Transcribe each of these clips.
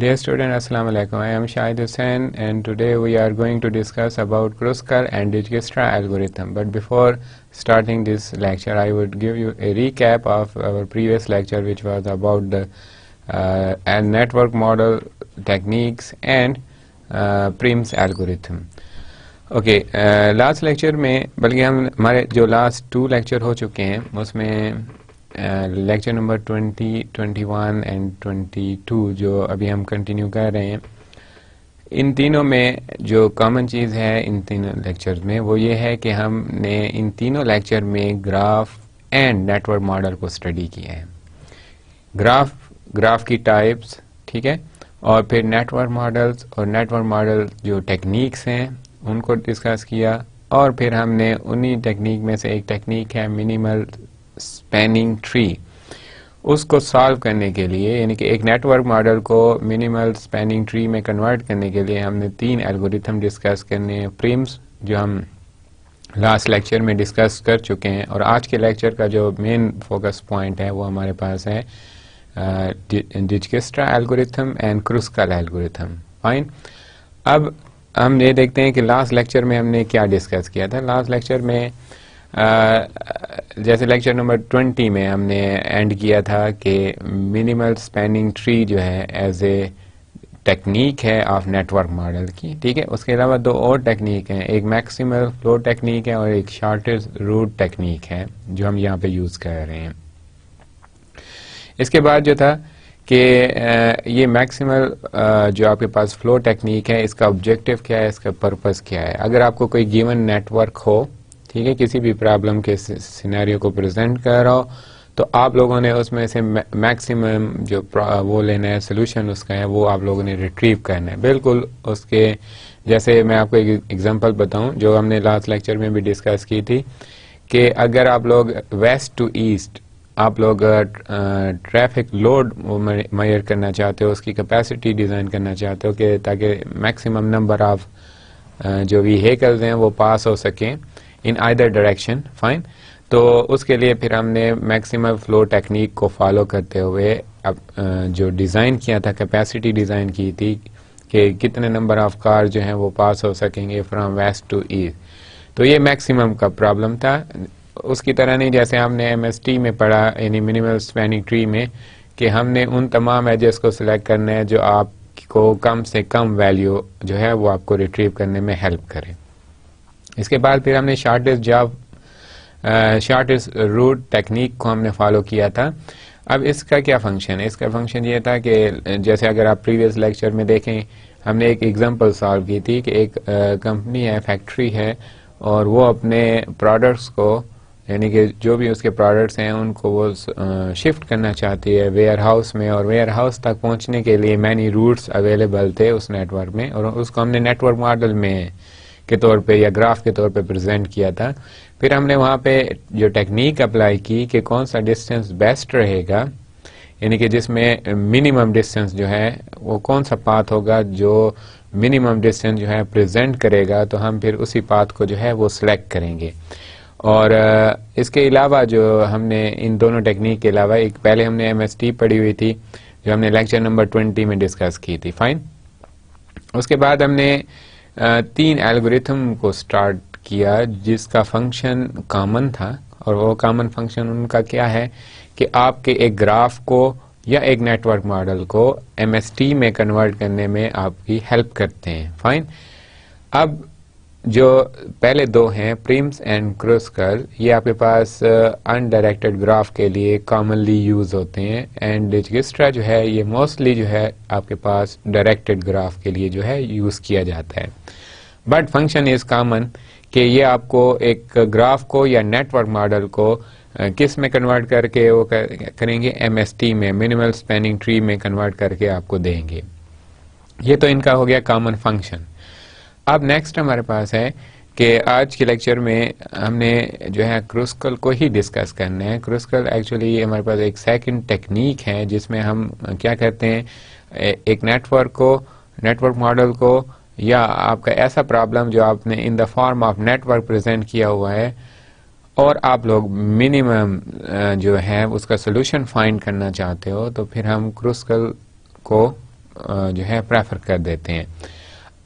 Dear student, Assalamu alaikum. I am Shahid Hussain and today we are going to discuss about Kruskal and Dijkstra algorithm. But before starting this lecture, I would give you a recap of our previous lecture which was about the uh, and network model techniques and uh, Prim's algorithm. Okay, uh, last lecture में बल्कि हम हमारे last two lectures lecture हो चुके lecture number twenty twenty one and twenty two जो अभी हम continue कर रहे हैं इन तीनों में जो कॉमन चीज़ है इन तीनों लेक्चर में वो ये है कि हमने इन तीनों लेक्चर में ग्राफ एंड नेटवर्क मॉडल को स्टडी किया है ग्राफ ग्राफ की टाइप्स ठीक है और फिर नेटवर्क मॉडल्स और नेटवर्क मॉडल जो टेक्निक्स हैं उनको डिस्कस किया और फिर हमने उन्हीं टेक्निक में से एक टेक्निक है मिनिमल स्पेनिंग ट्री उसको सॉल्व करने के लिए यानी कि एक नेटवर्क मॉडल को मिनिमल स्पेनिंग ट्री में कन्वर्ट करने के लिए हमने तीन एल्गोरिथम डिस्कस करने हैं प्रिम्स जो हम लास्ट लेक्चर में डिस्कस कर चुके हैं और आज के लेक्चर का जो मेन फोकस पॉइंट है वो हमारे पास है Dijkstra algorithm and Kruskal algorithm fine अब हम ये देखते हैं कि लास्ट लेक्चर में हमने क्या डिस्कस किया था लास्ट लेक्चर में जैसे लेक्चर नंबर ट्वेंटी में हमने एंड किया था कि मिनिमल स्पेनिंग ट्री जो है एज ए टेक्निक है ऑफ नेटवर्क मॉडल की ठीक है उसके अलावा दो और टेक्निक हैं एक मैक्सिमल फ्लो टेक्निक है और एक शॉर्टेस्ट रूट टेक्निक है जो हम यहाँ पे यूज़ कर रहे हैं इसके बाद जो था कि ये मैक्सिमल जो आपके पास फ्लो टेक्निक है इसका ऑब्जेक्टिव क्या है इसका पर्पज़ क्या है अगर आपको कोई गिवन नेटवर्क हो ठीक है किसी भी प्रॉब्लम के सिनेरियो को प्रेजेंट कर रहा हो तो आप लोगों ने उसमें से मैक्सिमम जो वो लेना है सोल्यूशन उसका है वो आप लोगों ने रिट्रीव करना है बिल्कुल उसके जैसे मैं आपको एक एग्जांपल बताऊं जो हमने लास्ट लेक्चर में भी डिस्कस की थी कि अगर आप लोग वेस्ट टू ईस्ट आप लोग ट्रैफिक लोड मैयर करना चाहते हो उसकी कैपेसिटी डिज़ाइन करना चाहते हो कि ताकि मैक्सिमम नंबर ऑफ जो व्हीकल्स हैं वो पास हो सकें इन आइदर डायरेक्शन फाइन तो उसके लिए फिर हमने मैक्सिमम फ्लो टेक्निक को फॉलो करते हुए अब जो डिज़ाइन किया था कैपेसिटी डिज़ाइन की थी कि कितने नंबर ऑफ कार जो हैं वो पास हो सकेंगे फ्रॉम वेस्ट टू ईस्ट तो ये मैक्सिमम का प्रॉब्लम था उसकी तरह नहीं जैसे हमने एम में पढ़ा यानी मिनिमल स्पैनिंग ट्री में कि हमने उन तमाम एजेस को सिलेक्ट करना है जो आपको कम से कम वैल्यू जो है वो आपको रिट्रीव करने में हेल्प करें इसके बाद फिर हमने shortest job shortest route technique को हमने फॉलो किया था अब इसका क्या फंक्शन है इसका फंक्शन ये था कि जैसे अगर आप प्रीवियस लेक्चर में देखें हमने एक एग्जांपल सॉल्व की थी कि एक कंपनी है फैक्ट्री है और वो अपने प्रोडक्ट्स को यानी कि जो भी उसके प्रोडक्ट्स हैं उनको वो शिफ्ट करना चाहती है वेयर हाउस में और वेयर हाउस तक पहुंचने के लिए मैनी रूट्स अवेलेबल थे उस नेटवर्क में और उसको हमने नेटवर्क मॉडल में के तौर पे या ग्राफ के तौर पे प्रेजेंट किया था फिर हमने वहाँ पे जो टेक्निक अप्लाई की कि कौन सा डिस्टेंस बेस्ट रहेगा यानी कि जिसमें मिनिमम डिस्टेंस जो है वो कौन सा पाथ होगा जो मिनिमम डिस्टेंस जो है प्रेजेंट करेगा तो हम फिर उसी पाथ को जो है वो सिलेक्ट करेंगे और इसके अलावा जो हमने इन दोनों टेक्निक के अलावा एक पहले हमने एम पढ़ी हुई थी जो हमने लेक्चर नंबर ट्वेंटी में डिस्कस की थी फाइन उसके बाद हमने तीन एल्गोरिथम को स्टार्ट किया जिसका फंक्शन कॉमन था और वो कॉमन फंक्शन उनका क्या है कि आपके एक ग्राफ को या एक नेटवर्क मॉडल को एमएसटी में कन्वर्ट करने में आपकी हेल्प करते हैं फाइन अब जो पहले दो हैं प्रिम्स एंड क्रूस्कल ये आपके पास अनडायरेक्टेड ग्राफ के लिए कॉमनली यूज होते हैं एंड डिजगिस्ट्रा जो है ये मोस्टली जो है आपके पास डायरेक्टेड ग्राफ के लिए जो है यूज किया जाता है बट फंक्शन इज कॉमन कि ये आपको एक ग्राफ को या नेटवर्क मॉडल को किस में कन्वर्ट करके वो करेंगे एमएसटी में मिनिमल स्पेनिंग ट्री में कन्वर्ट करके आपको देंगे ये तो इनका हो गया कॉमन फंक्शन अब नेक्स्ट हमारे पास है कि आज के लेक्चर में हमने जो है क्रूस्कल को ही डिस्कस करना है क्रूस्कल एक्चुअली हमारे पास एक सेकंड टेक्निक है जिसमें हम क्या करते हैं एक नेटवर्क को नेटवर्क मॉडल को या आपका ऐसा प्रॉब्लम जो आपने in the form of network present किया हुआ है और आप लोग मिनिमम जो है उसका सोल्यूशन फाइंड करना चाहते हो तो फिर हम क्रूस्कल को जो है प्रेफर कर देते हैं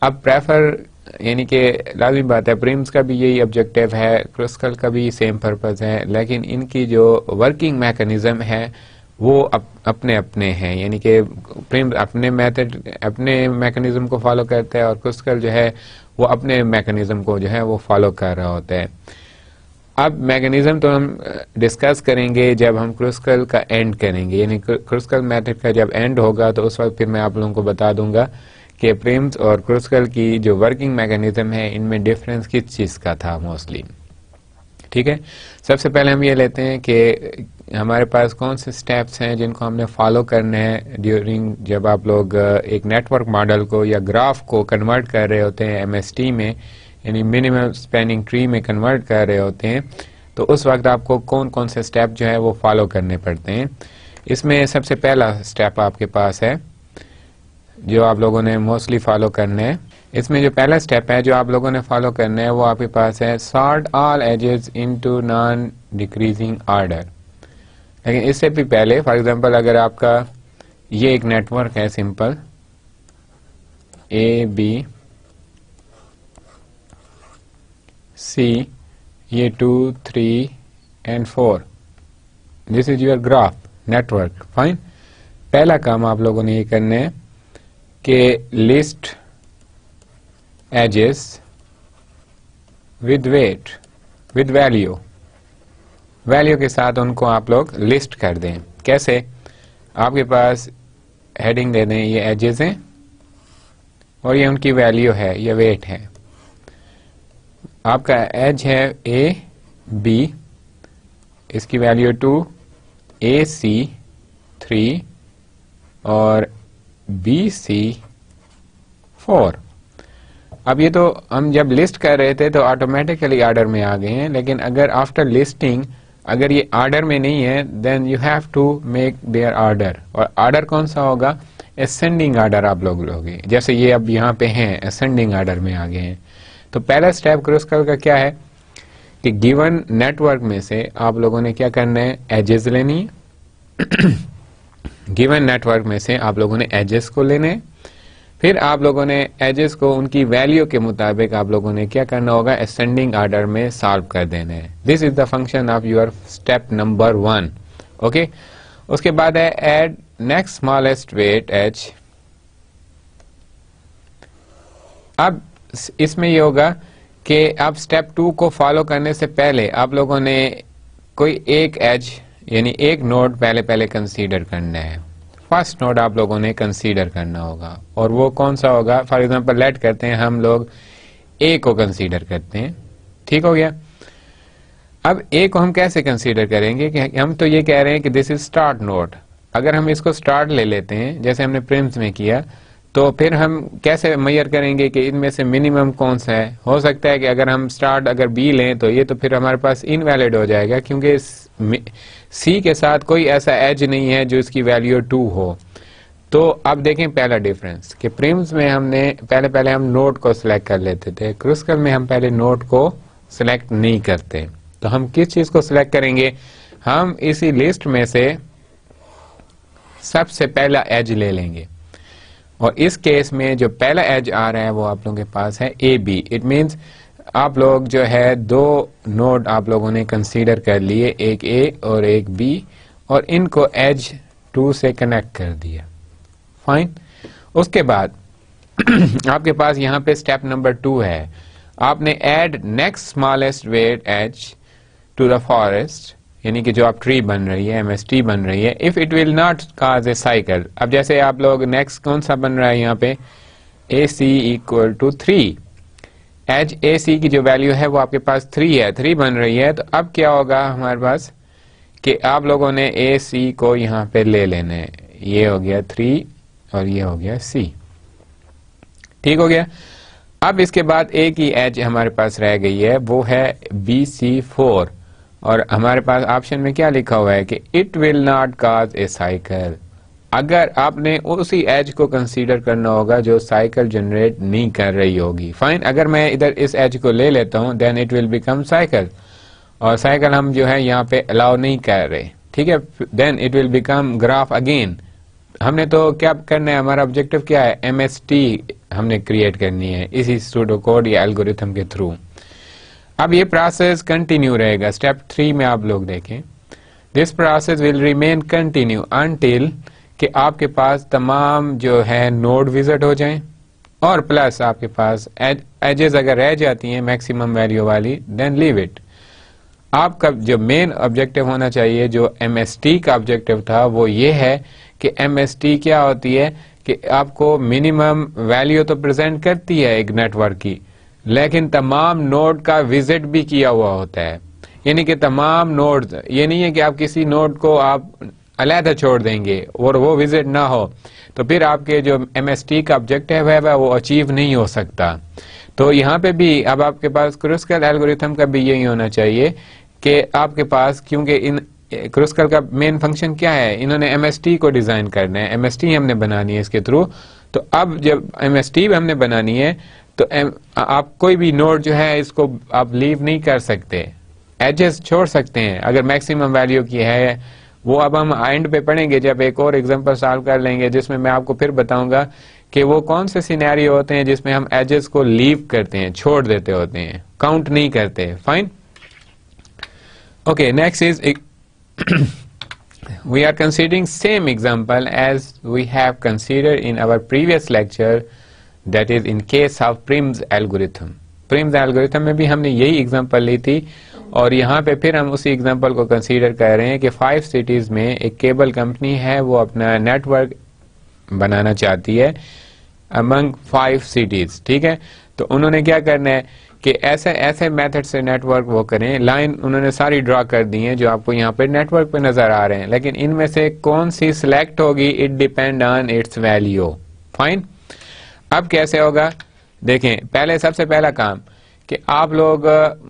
अब प्रेफर यानी कि लाजमी बात है प्रिम्स का भी यही ऑब्जेक्टिव है क्रिस्कल का भी सेम पर्पज़ है लेकिन इनकी जो वर्किंग मैकेनिज़्म है वो अप, अपने अपने हैं यानी कि प्रेम अपने मेथड अपने मैकेनिज्म को फॉलो करते हैं और क्रिस्कल जो है वो अपने मैकेनिज्म को जो है वो फॉलो कर रहा होता है अब मैकेनिज्म तो हम डिस्कस करेंगे जब हम क्रिस्कल का एंड करेंगे यानी क्रिस्कल मेथड का जब एंड होगा तो उस वक्त फिर मैं आप लोगों को बता दूंगा कि प्रिम्स और क्रूस्कल की जो वर्किंग मैकेनिज्म है इनमें डिफरेंस किस चीज़ का था मोस्टली ठीक है सबसे पहले हम ये लेते हैं कि हमारे पास कौन से स्टेप्स हैं जिनको हमने फॉलो करने हैं ड्यूरिंग जब आप लोग uh, एक नेटवर्क मॉडल को या ग्राफ को कन्वर्ट कर रहे होते हैं एमएसटी में यानी मिनिमम स्पेनिंग ट्री में कन्वर्ट कर रहे होते हैं तो उस वक्त आपको कौन कौन से स्टेप जो है वो फॉलो करने पड़ते हैं इसमें सबसे पहला स्टेप आपके पास है जो आप लोगों ने मोस्टली फॉलो करने हैं इसमें जो पहला स्टेप है जो आप लोगों ने फॉलो करने है वो आपके पास है sort all edges into non decreasing order लेकिन इससे भी पहले फॉर एग्जांपल अगर आपका ये एक नेटवर्क है सिंपल ए बी सी ये two three and four this is your graph network fine पहला काम आप लोगों ने ये करना है के list edges with weight with value value के साथ उनको आप लोग लिस्ट कर दें कैसे आपके पास हेडिंग दे दें ये एजेस हैं और ये उनकी वैल्यू है ये वेट है आपका एज है ए बी इसकी value two A C three और बी सी फोर अब ये तो हम जब लिस्ट कर रहे थे तो ऑटोमेटिकली आर्डर में आ गए हैं लेकिन अगर आफ्टर लिस्टिंग अगर ये आर्डर में नहीं है then you have to make their order और आर्डर कौन सा होगा असेंडिंग ऑर्डर आप लोग लोगे जैसे ये अब यहाँ पे हैं असेंडिंग ऑर्डर में आ गए हैं तो पहला स्टेप क्रोस्कल का क्या है कि गिवन नेटवर्क में से आप लोगों ने क्या करना है एजेस लेनी गिवन नेटवर्क में से आप लोगों ने एजेस को लेने फिर आप लोगों ने एजेस को उनकी वैल्यू के मुताबिक आप लोगों ने क्या करना होगा असेंडिंग ऑर्डर में सॉल्व कर देने है this is the function of your step number one okay उसके बाद है add next smallest weight edge अब इसमें ये होगा कि अब स्टेप टू को फॉलो करने से पहले आप लोगों ने कोई एक एज यानी एक नोड पहले पहले कंसीडर करना है फर्स्ट नोड आप लोगों ने कंसीडर करना होगा और वो कौन सा होगा फॉर एग्जांपल लेट करते हैं हम लोग ए को कंसीडर करते हैं ठीक हो गया अब ए को हम कैसे कंसीडर करेंगे कि हम तो ये कह रहे हैं कि दिस इज स्टार्ट नोड अगर हम इसको स्टार्ट ले लेते हैं जैसे हमने प्रिंस में किया तो फिर हम कैसे मैयर करेंगे कि इनमें से मिनिमम कौन सा है हो सकता है कि अगर हम स्टार्ट अगर बी लें तो ये तो फिर हमारे पास इनवैलिड हो जाएगा क्योंकि सी के साथ कोई ऐसा एज नहीं है जो इसकी वैल्यू टू हो तो अब देखें पहला डिफरेंस कि प्रिम्स में हमने पहले पहले हम नोट को सिलेक्ट कर लेते थे क्रिस्कल में हम पहले नोट को सिलेक्ट नहीं करते तो हम किस चीज़ को सिलेक्ट करेंगे हम इसी लिस्ट में से सबसे पहला एज ले लेंगे और इस केस में जो पहला एज आ रहा है वो आप लोगों के पास है ए बी इट मीन्स आप लोग जो है दो नोड आप लोगों ने कंसीडर कर लिए एक ए और एक बी और इनको एज टू से कनेक्ट कर दिया फाइन उसके बाद आपके पास यहाँ पे स्टेप नंबर टू है आपने add next smallest weight edge to the forest यानी कि जो आप ट्री बन रही है टी बन रही है if it will not cause a cycle अब जैसे आप लोग नेक्स्ट कौन सा बन रहा है यहाँ पे A C equal to three edge A C की जो वैल्यू है वो आपके पास थ्री है थ्री बन रही है तो अब क्या होगा हमारे पास कि आप लोगों ने ए सी को यहाँ पे ले लेना है ये हो गया थ्री और ये हो गया सी ठीक हो गया अब इसके बाद ए की एच हमारे पास रह गई है वो है बी सी फोर और हमारे पास ऑप्शन में क्या लिखा हुआ है कि it will not cause a cycle अगर आपने उसी एज को कंसीडर करना होगा जो साइकिल जनरेट नहीं कर रही होगी फाइन अगर मैं इधर इस एज को ले लेता हूँ then it will become cycle और साइकिल हम जो है यहाँ पे अलाउ नहीं कर रहे ठीक है then it will become graph again हमने तो क्या करना है हमारा ऑब्जेक्टिव क्या है एम हमने क्रिएट करनी है इसी स्टूडो कोड या एल्गोरिथम के थ्रू अब ये प्रोसेस कंटिन्यू रहेगा स्टेप थ्री में आप लोग देखें this process will remain continue until कि आपके पास तमाम जो है नोड विजिट हो जाएं और प्लस आपके पास एजेस अगर रह जाती हैं मैक्सिमम वैल्यू वाली देन लीव इट आपका जो मेन ऑब्जेक्टिव होना चाहिए जो एम का ऑब्जेक्टिव था वो ये है कि एम क्या होती है कि आपको मिनिमम वैल्यू तो प्रेजेंट करती है एक नेटवर्क की लेकिन तमाम नोड का विजिट भी किया हुआ होता है यानी कि तमाम नोड ये नहीं है कि आप किसी नोड को आप अलहद छोड़ देंगे और वो विजिट ना हो तो फिर आपके जो एम एस टी का ऑब्जेक्टिव है वह वो अचीव नहीं हो सकता तो यहाँ पे भी अब आपके पास क्रिस्कल एल्गोरिथम का भी यही होना चाहिए कि आपके पास क्योंकि इन क्रिस्कल का मेन फंक्शन क्या है इन्होंने एम एस टी को डिज़ाइन करना है एम एस टी हमने बनानी है इसके थ्रू तो अब जब एम एस टी हमने बनानी है तो आप कोई भी नोड जो है इसको आप लीव नहीं कर सकते एजेस छोड़ सकते हैं अगर मैक्सिमम वैल्यू की है वो अब हम एंड पे पढ़ेंगे जब एक और एग्जांपल सॉल्व कर लेंगे जिसमें मैं आपको फिर बताऊंगा कि वो कौन से सिनेरियो होते हैं जिसमें हम एजेस को लीव करते हैं छोड़ देते होते हैं काउंट नहीं करते fine okay next is we are considering same example as we have consider in our previous lecture that is in case of Prim's algorithm Prim's algorithm में भी हमने यही एग्जांपल ली थी और यहाँ पे फिर हम उसी एग्जांपल को कंसीडर कर रहे हैं कि फाइव सिटीज में एक केबल कंपनी है वो अपना नेटवर्क बनाना चाहती है अमंग फाइव सिटीज ठीक है तो उन्होंने क्या करना है कि ऐसे ऐसे मेथड से नेटवर्क वो करें लाइन उन्होंने सारी ड्रा कर दी है जो आपको यहाँ पे नेटवर्क पे नजर आ रहे हैं लेकिन इनमें से कौन सी सिलेक्ट होगी it depend on its value fine अब कैसे होगा देखें पहले सबसे पहला काम कि आप लोग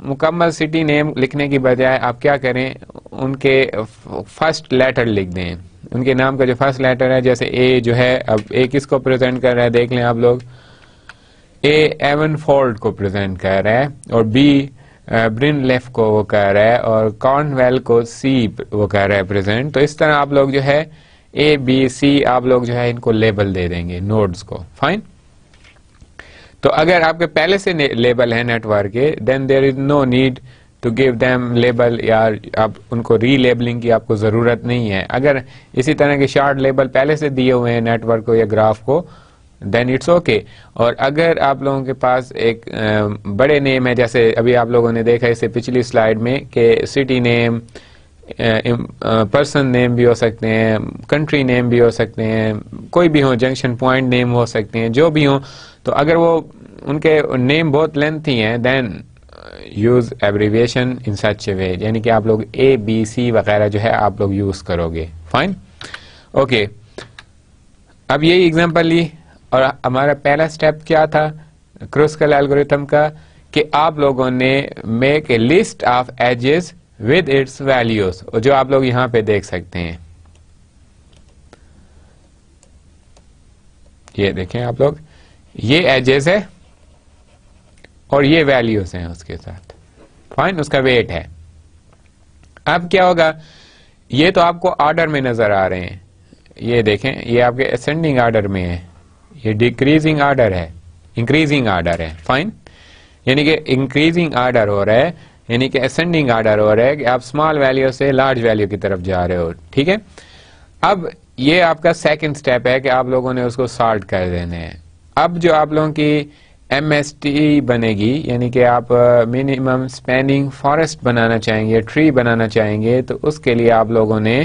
मुकम्मल सिटी नेम लिखने की बजाय आप क्या करें उनके फर्स्ट लेटर लिख दें उनके नाम का जो फर्स्ट लेटर है जैसे ए जो है अब ए किसको प्रेजेंट कर रहा है देख लें आप लोग ए एवन फोल्ड को प्रेजेंट कर रहा है और बी ब्रिन लेफ को वो कर रहा है और कॉर्नवेल को सी वो कर रहा है प्रेजेंट तो इस तरह आप लोग जो है ए बी सी आप लोग जो है इनको लेबल दे देंगे नोट्स को फाइन तो अगर आपके पहले से लेबल है नेटवर्क के then there is no need to give them label या आप उनको रीलेबलिंग की आपको ज़रूरत नहीं है अगर इसी तरह के शार्ट लेबल पहले से दिए हुए हैं नेटवर्क को या ग्राफ को देन इट्स ओके और अगर आप लोगों के पास एक आ, बड़े नेम है जैसे अभी आप लोगों ने देखा इसे पिछली स्लाइड में कि सिटी नेम पर्सन नेम भी हो सकते हैं कंट्री नेम भी हो सकते हैं कोई भी हो जंक्शन पॉइंट नेम हो सकते हैं जो भी हो तो अगर वो उनके नेम बहुत लेंथी हैं then use abbreviation in such way यानी कि आप लोग ए बी सी वगैरह जो है आप लोग यूज़ करोगे फाइन ओके अब यही एग्जांपल ली और हमारा पहला स्टेप क्या था क्रोस्कल एल्गोरिथम का कि आप लोगों ने make a list of edges with its values जो आप लोग यहां पे देख सकते हैं ये देखें आप लोग ये एजेस है और ये वैल्यूज हैं उसके साथ फाइन उसका वेट है अब क्या होगा ये तो आपको ऑर्डर में नजर आ रहे हैं ये देखें ये आपके असेंडिंग ऑर्डर में है ये डिक्रीजिंग ऑर्डर है इंक्रीजिंग ऑर्डर है फाइन यानी कि इंक्रीजिंग ऑर्डर हो रहा है यानी कि असेंडिंग आर्डर हो रहा है कि आप स्मॉल वैल्यू से लार्ज वैल्यू की तरफ जा रहे हो ठीक है अब ये आपका सेकंड स्टेप है कि आप लोगों ने उसको सॉल्ट कर देने हैं अब जो आप लोगों की एम एस टी बनेगी यानी कि आप मिनिमम स्पेंडिंग फॉरेस्ट बनाना चाहेंगे ट्री बनाना चाहेंगे तो उसके लिए आप लोगों ने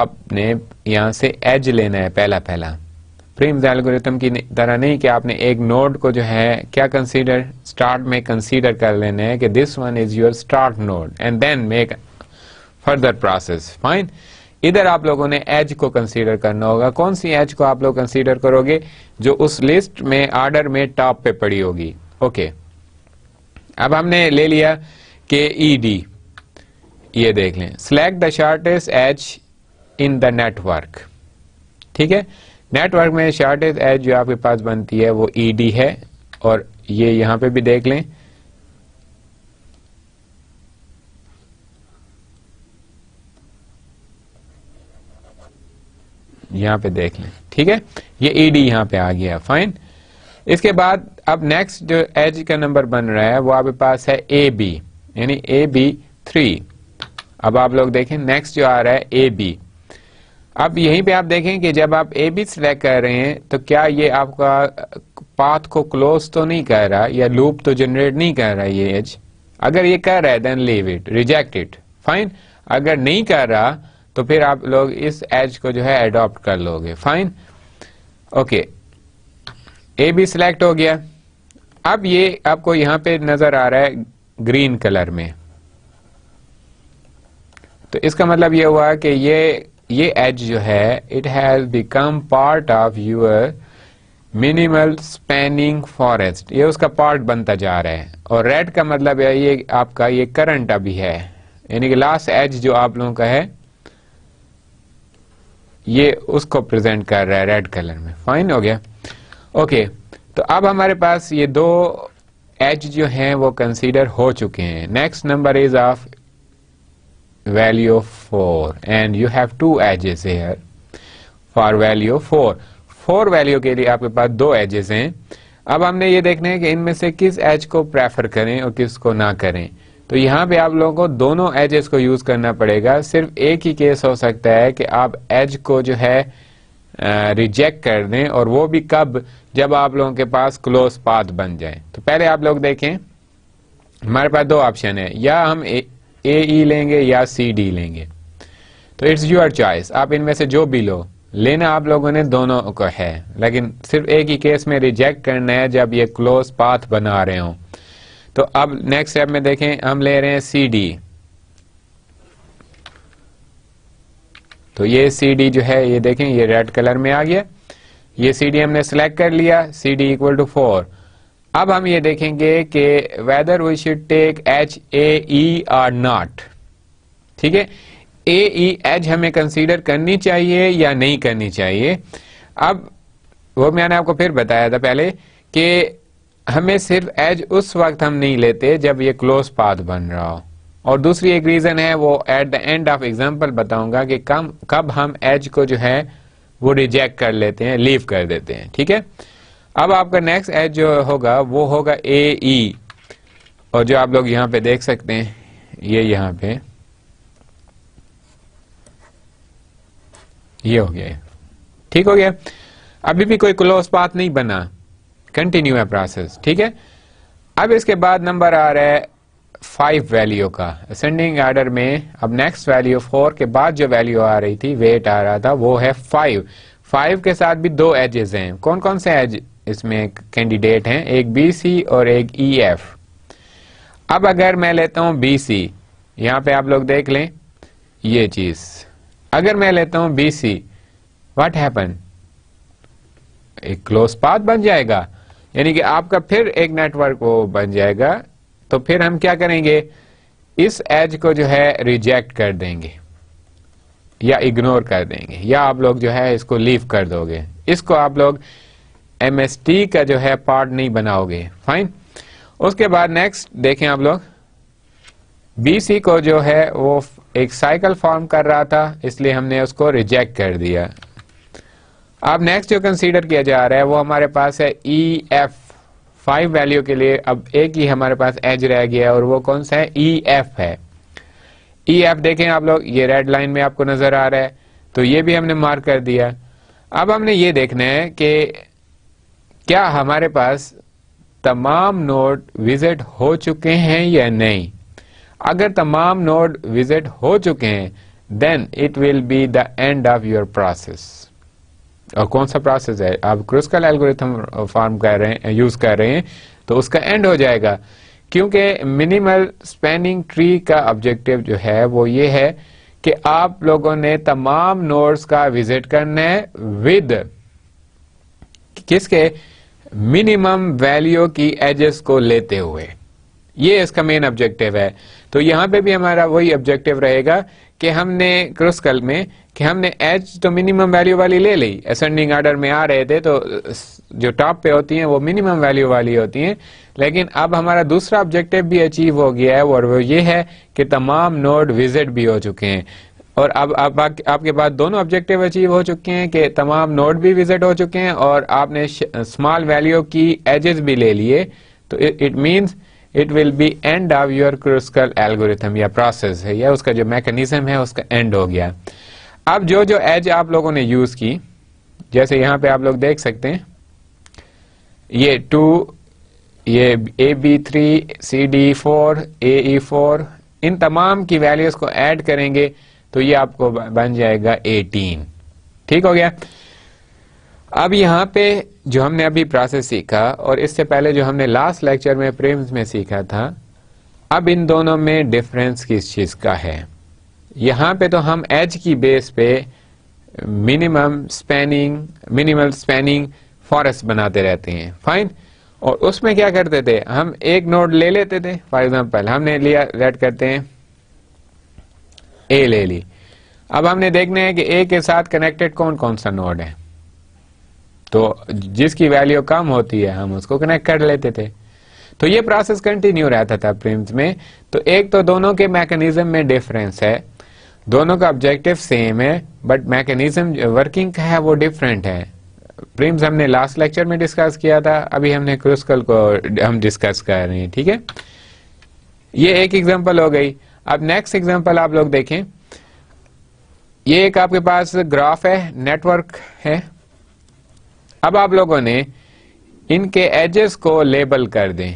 आपने यहाँ से एज लेना है पहला पहला फ्रेम्स एल्गोरिथम की तरह नहीं कि आपने एक नोड को जो है क्या कंसीडर स्टार्ट में कंसीडर कर लेने हैं कि this one is your start node and then make further process fine इधर आप लोगों ने एज को कंसीडर करना होगा कौन सी एज को आप लोग कंसीडर करोगे जो उस लिस्ट में आर्डर में टॉप पे पड़ी होगी ओके okay. अब हमने ले लिया के ई डी ये देख लें select the shortest edge in the network ठीक है नेटवर्क में शॉर्टेज एज जो आपके पास बनती है वो ईडी e है और ये यहां पे भी देख लें यहां पे देख लें ठीक है ये ईडी e यहां पे आ गया फाइन इसके बाद अब नेक्स्ट जो एज का नंबर बन रहा है वो आपके पास है ए बी यानी ए बी थ्री अब आप लोग देखें नेक्स्ट जो आ रहा है ए बी अब यहीं पे आप देखें कि जब आप ए बी सिलेक्ट कर रहे हैं तो क्या ये आपका पाथ को क्लोज तो नहीं कर रहा या लूप तो जनरेट नहीं कर रहा ये एज अगर ये कर रहा है then leave it reject it fine अगर नहीं कर रहा तो फिर आप लोग इस एज को जो है एडॉप्ट कर लोगे fine okay A B select हो गया अब ये आपको यहां पे नजर आ रहा है ग्रीन कलर में तो इसका मतलब ये हुआ कि ये ये एज जो है it has become part of your minimal spanning forest ये उसका पार्ट बनता जा रहा है और रेड का मतलब है ये आपका ये करंट अभी है यानी कि लास्ट एज जो आप लोगों का है ये उसको प्रेजेंट कर रहा है रेड कलर में फाइन हो गया ओके तो अब हमारे पास ये दो एज जो हैं वो कंसीडर हो चुके हैं next number is of value of 4 and you have two edges here for value of 4 4 value के लिए आपके पास दो edges हैं अब हमने ये देखना है कि इनमें से किस एज को प्रेफर करें और किस को ना करें तो यहाँ पे आप लोगों को दोनों एजेस को यूज करना पड़ेगा सिर्फ एक ही केस हो सकता है कि आप एज को जो है रिजेक्ट कर दें और वो भी कब जब आप लोगों के पास क्लोज पाथ बन जाए तो पहले आप लोग देखें हमारे पास दो ऑप्शन है या हम ए ई e लेंगे या सी डी लेंगे तो इट्स योर चॉइस आप इनमें से जो भी लो लेना आप लोगों ने दोनों को है लेकिन सिर्फ एक ही केस में रिजेक्ट करना है जब ये क्लोज पाथ बना रहे हो तो अब नेक्स्ट स्टेप में देखें हम ले रहे हैं सी डी तो ये सी डी जो है ये देखें ये रेड कलर में आ गया ये सी डी हमने सेलेक्ट कर लिया C D equal to four अब हम ये देखेंगे कि whether we should take edge A E or not ठीक है ए ई एच हमें कंसीडर करनी चाहिए या नहीं करनी चाहिए अब वो मैंने आपको फिर बताया था पहले कि हमें सिर्फ एज उस वक्त हम नहीं लेते जब ये क्लोज पाथ बन रहा हो और दूसरी एक रीज़न है वो at the end of example बताऊंगा कि कम कब हम एज को जो है वो रिजेक्ट कर लेते हैं लीव कर देते हैं ठीक है अब आपका नेक्स्ट एज जो होगा वो होगा ए ई e। और जो आप लोग यहां पे देख सकते हैं ये यहां यहाँ पे ये हो गया ठीक हो गया अभी भी कोई क्लोज पाथ नहीं बना कंटिन्यू है प्रोसेस ठीक है अब इसके बाद नंबर आ रहा है फाइव वैल्यू का असेंडिंग ऑर्डर में अब नेक्स्ट वैल्यू फोर के बाद जो वैल्यू आ रही थी वेट आ रहा था वो है फाइव फाइव के साथ भी दो एजेस हैं कौन कौन से एज इसमें कैंडिडेट हैं एक बी सी और एक ई e एफ अब अगर मैं लेता हूं बी सी यहां पे आप लोग देख लें ये चीज अगर मैं लेता हूं बी सी वट हैपन एक क्लोज पाथ बन जाएगा यानी कि आपका फिर एक नेटवर्क वो बन जाएगा तो फिर हम क्या करेंगे इस एज को जो है रिजेक्ट कर देंगे या इग्नोर कर देंगे या आप लोग जो है इसको लीव कर दोगे इसको आप लोग एम एस टी का जो है पार्ट नहीं बनाओगे फाइन उसके बाद नेक्स्ट देखें आप लोग बी सी को जो है वो एक साइकिल फॉर्म कर रहा था इसलिए हमने उसको रिजेक्ट कर दिया अब नेक्स्ट जो कंसीडर किया जा रहा है वो हमारे पास है ई एफ फाइव वैल्यू के लिए अब एक ही हमारे पास एज रह गया और वो कौन सा है ई e एफ है ई e एफ देखें आप लोग ये रेड लाइन में आपको नजर आ रहा है तो ये भी हमने मार्क कर दिया अब हमने ये देखना है कि क्या हमारे पास तमाम नोड विजिट हो चुके हैं या नहीं अगर तमाम नोड विजिट हो चुके हैं then it will be the end of your process और कौन सा प्रोसेस है आप क्रिस्कल एल्गोरिथम फॉर्म कर रहे हैं यूज कर रहे हैं तो उसका एंड हो जाएगा क्योंकि मिनिमल स्पेनिंग ट्री का ऑब्जेक्टिव जो है वो ये है कि आप लोगों ने तमाम नोड्स का विजिट करना है विद किसके मिनिमम वैल्यू की एजेस को लेते हुए ये इसका मेन ऑब्जेक्टिव है तो यहां पे भी हमारा वही ऑब्जेक्टिव रहेगा कि हमने क्रुस्कल में कि हमने एज तो मिनिमम वैल्यू वाली ले ली असेंडिंग ऑर्डर में आ रहे थे तो जो टॉप पे होती हैं वो मिनिमम वैल्यू वाली होती हैं लेकिन अब हमारा दूसरा ऑब्जेक्टिव भी अचीव हो गया है और वो ये है कि तमाम नोड विजिट भी हो चुके हैं और अब आप, आप, आपके पास दोनों ऑब्जेक्टिव अचीव हो चुके हैं कि तमाम नोड भी विजिट हो चुके हैं और आपने स्मॉल वैल्यू की एजेस भी ले लिए तो it means it will be end of your Kruskal algorithm या प्रोसेस है या उसका जो मैकेनिज्म है उसका एंड हो गया अब जो जो एज आप लोगों ने यूज की जैसे यहाँ पे आप लोग देख सकते हैं ये टू ये A B three C D four A four इन तमाम की वैल्यूज को एड करेंगे तो ये आपको बन जाएगा 18 ठीक हो गया अब यहां पे जो हमने अभी प्रोसेस सीखा और इससे पहले जो हमने लास्ट लेक्चर में प्रेम्स में सीखा था अब इन दोनों में डिफरेंस किस चीज़ का है यहां पे तो हम एज की बेस पे minimum spanning minimal spanning forest बनाते रहते हैं फाइन और उसमें क्या करते थे हम एक नोड ले लेते थे फॉर एग्जांपल हमने लिया रेड करते हैं ए ले ली अब हमने देखने हैं कि ए के साथ कनेक्टेड कौन कौन सा नोड है तो जिसकी वैल्यू कम होती है हम उसको कनेक्ट कर लेते थे तो ये प्रोसेस कंटिन्यू रहता था प्रिंट में तो एक तो दोनों के मैकेनिज्म में डिफरेंस है दोनों का ऑब्जेक्टिव सेम है बट मैकेनिज्म वर्किंग का है वो डिफरेंट है प्रिम्स हमने लास्ट लेक्चर में डिस्कस किया था अभी हमने क्रिस्कल को हम डिस्कस कर रहे हैं ठीक है ये एक एग्जांपल हो गई अब नेक्स्ट एग्जांपल आप लोग देखें ये एक आपके पास ग्राफ है नेटवर्क है अब आप लोगों ने इनके एजेस को लेबल कर दें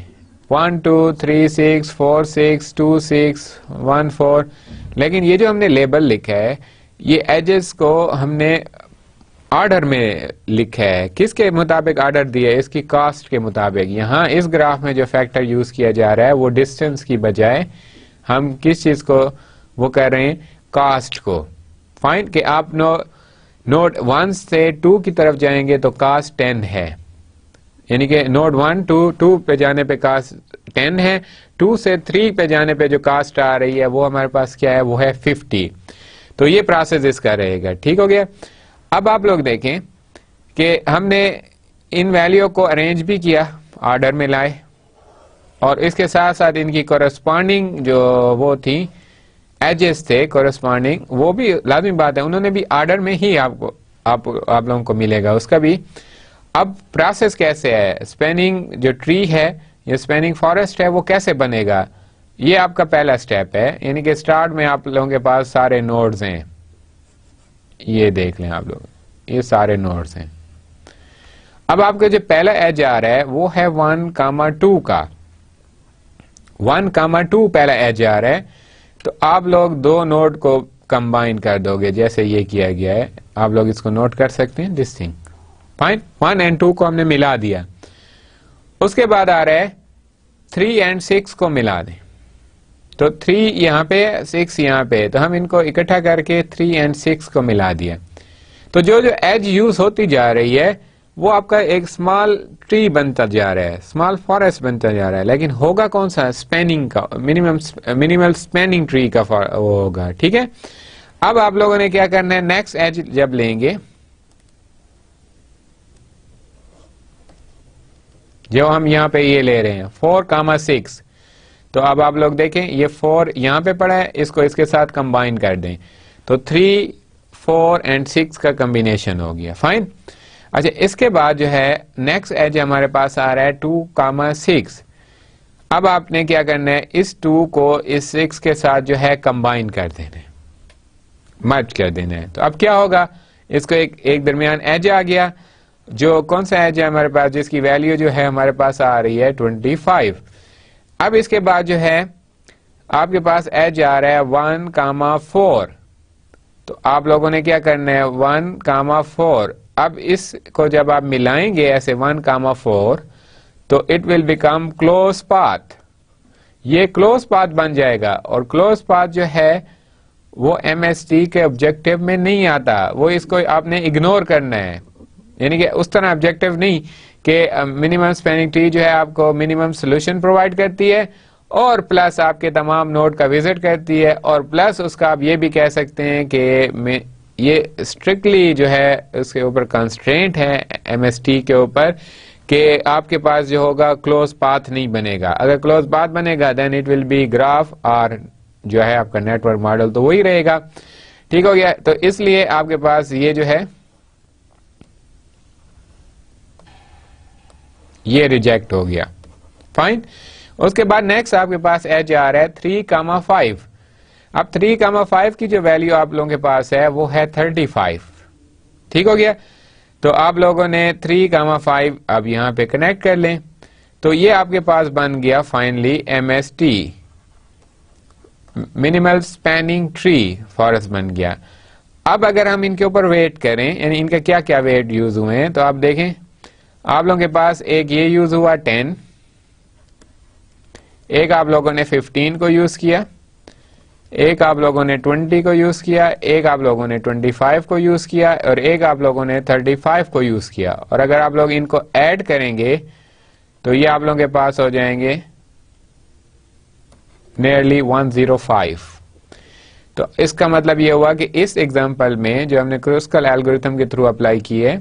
one two three six four six two six one four लेकिन ये जो हमने लेबल लिखा है ये एजेस को हमने ऑर्डर में लिखा है किसके मुताबिक ऑर्डर दिया है इसकी कॉस्ट के मुताबिक यहां इस ग्राफ में जो फैक्टर यूज किया जा रहा है वो डिस्टेंस की बजाय हम किस चीज को वो कह रहे हैं कास्ट को फाइन कि आप नो नोट वन से टू की तरफ जाएंगे तो कास्ट टेन है यानी कि नोट वन टू टू पे जाने पे कास्ट टेन है टू से थ्री पे जाने पे जो कास्ट आ रही है वो हमारे पास क्या है वो है फिफ्टी तो ये प्रोसेस इसका रहेगा ठीक हो गया अब आप लोग देखें कि हमने इन वैल्यू को अरेंज भी किया ऑर्डर में लाए और इसके साथ साथ इनकी कॉरेस्पॉन्डिंग जो वो थी एजेस थे कॉरेस्पॉन्डिंग वो भी लाजमी बात है उन्होंने भी आर्डर में ही आपको आप आप लोगों को मिलेगा उसका भी अब प्रोसेस कैसे है स्पेनिंग जो ट्री है ये स्पेनिंग फॉरेस्ट है वो कैसे बनेगा ये आपका पहला स्टेप है यानी कि स्टार्ट में आप लोगों के पास सारे नोड्स हैं ये देख लें आप लोग ये सारे नोड्स हैं अब आपका जो पहला एज आ रहा है वो है वन कामा टू का वन कामा टू पहला एज आ रहा है तो आप लोग दो नोट को कंबाइन कर दोगे जैसे ये किया गया है आप लोग इसको नोट कर सकते हैं this thing fine one and two को हमने मिला दिया उसके बाद आ रहा है थ्री एंड सिक्स को मिला दें तो थ्री यहाँ पे सिक्स यहाँ पे तो हम इनको इकट्ठा करके थ्री एंड सिक्स को मिला दिया तो जो जो एज यूज होती जा रही है वो आपका एक स्मॉल ट्री बनता जा रहा है स्मॉल फॉरेस्ट बनता जा रहा है लेकिन होगा कौन सा स्पेनिंग का मिनिमम मिनिमल स्पेनिंग ट्री का वो होगा ठीक है अब आप लोगों ने क्या करना है नेक्स्ट एज जब लेंगे जो हम यहाँ पे ये ले रहे हैं फोर कामा सिक्स तो अब आप लोग देखें ये फोर यहां पे पड़ा है इसको इसके साथ कंबाइन कर दें तो थ्री फोर एंड सिक्स का कंबिनेशन हो गया फाइन अच्छा इसके बाद जो है नेक्स्ट एज हमारे पास आ रहा है टू कामा सिक्स अब आपने क्या करना है इस टू को इस सिक्स के साथ जो है कंबाइन कर देना है मर्ज कर देना है तो अब क्या होगा इसको एक एक दरमियान एज आ गया जो कौन सा एज है हमारे पास जिसकी वैल्यू जो है हमारे पास आ रही है ट्वेंटी फाइव अब इसके बाद जो है आपके पास एज आ रहा है वन कामा फोर तो आप लोगों ने क्या करना है वन कामा फोर अब इसको जब आप मिलाएंगे ऐसे वन कामा फोर तो it will become close path ये क्लोज पाथ बन जाएगा और क्लोज पाथ जो है वो एम के ऑब्जेक्टिव में नहीं आता वो इसको आपने इग्नोर करना है यानी कि उस तरह ऑब्जेक्टिव नहीं कि मिनिमम स्पेनिंग ट्री जो है आपको मिनिमम सोल्यूशन प्रोवाइड करती है और प्लस आपके तमाम नोड का विजिट करती है और प्लस उसका आप ये भी कह सकते हैं कि ये स्ट्रिक्टली जो है उसके ऊपर कंस्ट्रेंट है एमएसटी के ऊपर कि आपके पास जो होगा क्लोज पाथ नहीं बनेगा अगर क्लोज पाथ बनेगा then it will be graph और जो है आपका नेटवर्क मॉडल तो वही रहेगा ठीक हो गया तो इसलिए आपके पास ये जो है ये रिजेक्ट हो गया फाइन उसके बाद नेक्स्ट आपके पास एच आर है थ्री कामा फाइव अब थ्री कामा फाइव की जो वैल्यू आप लोगों के पास है वो है थर्टी फाइव ठीक हो गया तो आप लोगों ने थ्री कामा फाइव अब यहां पे कनेक्ट कर लें तो ये आपके पास बन गया finally M S T minimal spanning tree forest बन गया अब अगर हम इनके ऊपर वेट करें यानी इनका क्या क्या वेट यूज हुए हैं तो आप देखें आप लोगों के पास एक ये यूज हुआ टेन एक आप लोगों ने फिफ्टीन को यूज किया एक आप लोगों ने 20 को यूज किया एक आप लोगों ने 25 को यूज किया और एक आप लोगों ने 35 को यूज किया और अगर आप लोग इनको ऐड करेंगे तो ये आप लोगों के पास हो जाएंगे नियरली 105 तो इसका मतलब ये हुआ कि इस एग्जांपल में जो हमने क्रिस्कल एल्गोरिथम के थ्रू अप्लाई की है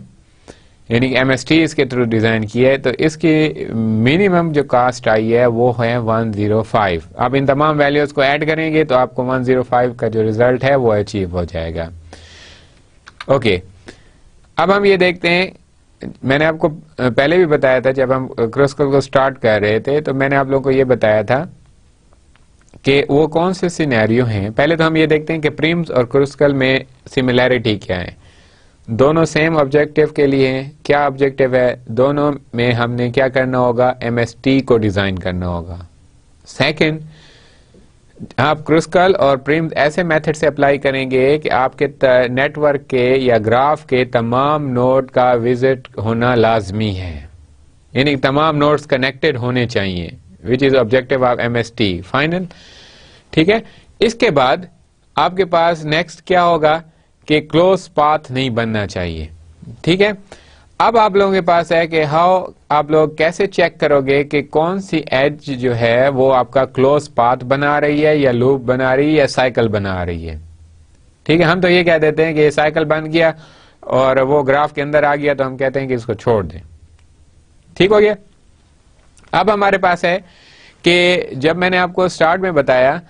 यानी एस टी इसके थ्रू डिज़ाइन किया है तो इसकी मिनिमम जो कास्ट आई है वो है 105 आप इन तमाम वैल्यूज़ को ऐड करेंगे तो आपको 105 का जो रिज़ल्ट है वो अचीव हो जाएगा ओके अब हम ये देखते हैं मैंने आपको पहले भी बताया था जब हम क्रोस्कल को स्टार्ट कर रहे थे तो मैंने आप लोगों को ये बताया था कि वो कौन से सिनेरियो हैं पहले तो हम ये देखते हैं कि प्रिम्स और क्रूस्कल में सिमिलैरिटी क्या है दोनों सेम ऑब्जेक्टिव के लिए हैं क्या ऑब्जेक्टिव है दोनों में हमने क्या करना होगा एमएसटी को डिजाइन करना होगा सेकंड आप क्रिस्कल और प्रिम ऐसे मेथड से अप्लाई करेंगे कि आपके नेटवर्क के या ग्राफ के तमाम नोड का विजिट होना लाजमी है यानी तमाम नोड्स कनेक्टेड होने चाहिए which is objective of M final ठीक है इसके बाद आपके पास नेक्स्ट क्या होगा कि क्लोज पाथ नहीं बनना चाहिए ठीक है अब आप लोगों के पास है कि हाउ आप लोग कैसे चेक करोगे कि कौन सी एज जो है वो आपका क्लोज पाथ बना रही है या लूप बना रही है या साइकिल बना रही है ठीक है हम तो ये कह देते हैं कि साइकिल बन गया और वो ग्राफ के अंदर आ गया तो हम कहते हैं कि इसको छोड़ दें ठीक हो गया अब हमारे पास है कि जब मैंने आपको स्टार्ट में बताया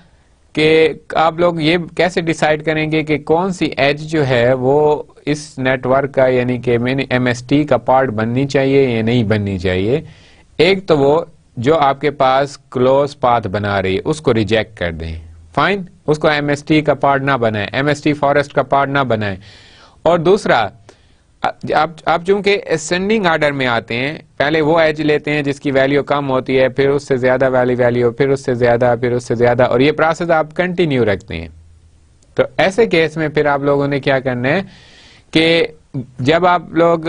कि आप लोग ये कैसे डिसाइड करेंगे कि कौन सी एज जो है वो इस नेटवर्क का यानी कि एम एस टी का पार्ट बननी चाहिए या नहीं बननी चाहिए एक तो वो जो आपके पास क्लोज पाथ बना रही है उसको रिजेक्ट कर दें फाइन उसको एम का पार्ट ना बनाए एम एस टी फॉरेस्ट का पार्ट ना बनाए और दूसरा आप आप चूंकि असेंडिंग आर्डर में आते हैं पहले वो एज लेते हैं जिसकी वैल्यू कम होती है फिर उससे ज़्यादा वाली वैल्यू फिर उससे ज़्यादा फिर उससे ज़्यादा और ये प्रोसेस आप कंटिन्यू रखते हैं तो ऐसे केस में फिर आप लोगों ने क्या करना है कि जब आप लोग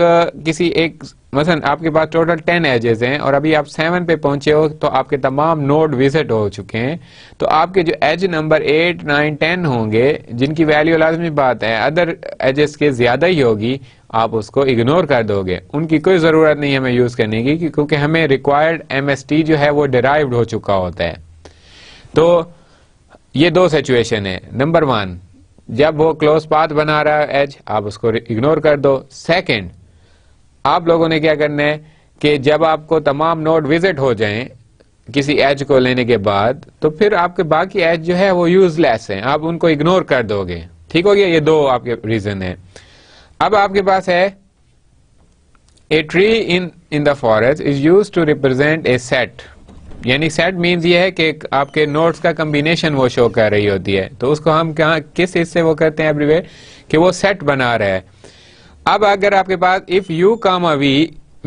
किसी एक मसलन आपके पास टोटल टेन एजेस हैं और अभी आप सेवन पे पहुंचे हो तो आपके तमाम नोड विजिट हो चुके हैं तो आपके जो edge number eight nine ten होंगे जिनकी वैल्यू लाजमी बात है अदर एजेस के ज़्यादा ही होगी आप उसको इग्नोर कर दोगे उनकी कोई ज़रूरत नहीं हमें यूज़ करने की क्योंकि हमें रिक्वायर्ड एम जो है वो डिराइव्ड हो चुका होता है तो ये दो सिचुएशन है नंबर वन जब वो क्लोज पाथ बना रहा है एज आप उसको इग्नोर कर दो सेकंड आप लोगों ने क्या करना है कि जब आपको तमाम नोड विजिट हो जाएं किसी एज को लेने के बाद तो फिर आपके बाकी एज जो है वो यूजलेस हैं आप उनको इग्नोर कर दोगे ठीक हो गया ये दो आपके रीजन है अब आपके पास है a tree in in the forest is use to represent a set यानी सेट मीन्स ये है कि आपके नोट्स का कम्बिनेशन वो शो कर रही होती है तो उसको हम कहा किस इससे वो करते हैं एवरीवेयर कि वो सेट बना रहा है अब अगर आपके पास इफ यू कम अवी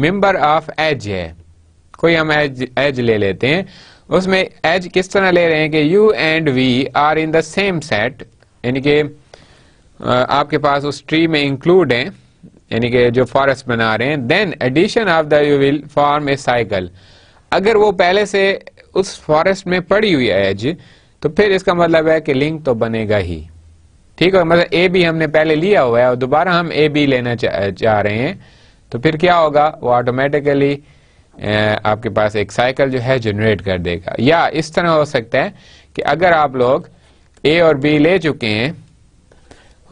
मेंबर ऑफ एज है कोई हम एज एज ले लेते हैं उसमें एज किस तरह ले रहे हैं कि U and V are in the same set यानी कि आपके पास उस ट्री में इंक्लूड है यानी कि जो फॉरेस्ट बना रहे हैं then addition of the U will form a cycle अगर वो पहले से उस फॉरेस्ट में पड़ी हुई है एज तो फिर इसका मतलब है कि लिंक तो बनेगा ही ठीक है मतलब ए बी हमने पहले लिया हुआ है और दोबारा हम ए बी लेना चाह चा रहे हैं तो फिर क्या होगा वो ऑटोमेटिकली आपके पास एक साइकिल जो है जनरेट कर देगा या इस तरह हो सकता है कि अगर आप लोग ए और बी ले चुके हैं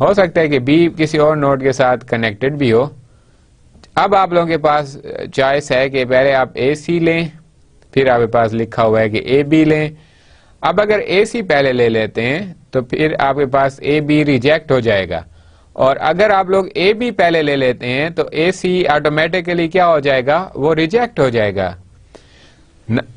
हो सकता है कि बी किसी और नोड के साथ कनेक्टेड भी हो अब आप लोगों के पास चॉइस है कि पहले आप ए सी लें फिर आपके पास लिखा हुआ है कि ए बी लें अब अगर ए सी पहले ले लेते हैं तो फिर आपके पास ए बी रिजेक्ट हो जाएगा और अगर आप लोग ए बी पहले ले लेते हैं तो ए सी ऑटोमेटिकली क्या हो जाएगा वो रिजेक्ट हो जाएगा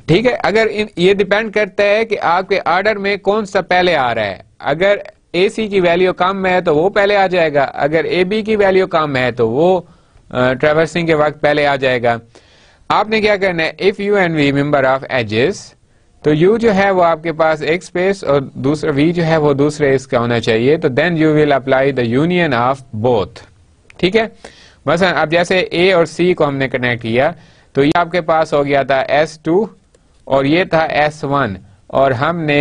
ठीक है अगर इन, ये डिपेंड करता है कि आपके ऑर्डर में कौन सा पहले आ रहा है अगर ए सी की वैल्यू कम है तो वो पहले आ जाएगा अगर ए बी की वैल्यू कम है तो वो ट्रेवर्सिंग के वक्त पहले आ जाएगा आपने क्या करना है if U and V member of edges तो यू जो है वो आपके पास एक स्पेस और दूसरा वी जो है वो दूसरे इसका होना चाहिए तो then U will apply the union of both ठीक है बस अब जैसे ए और सी को हमने कनेक्ट किया तो ये आपके पास हो गया था एस टू और ये था एस वन और हमने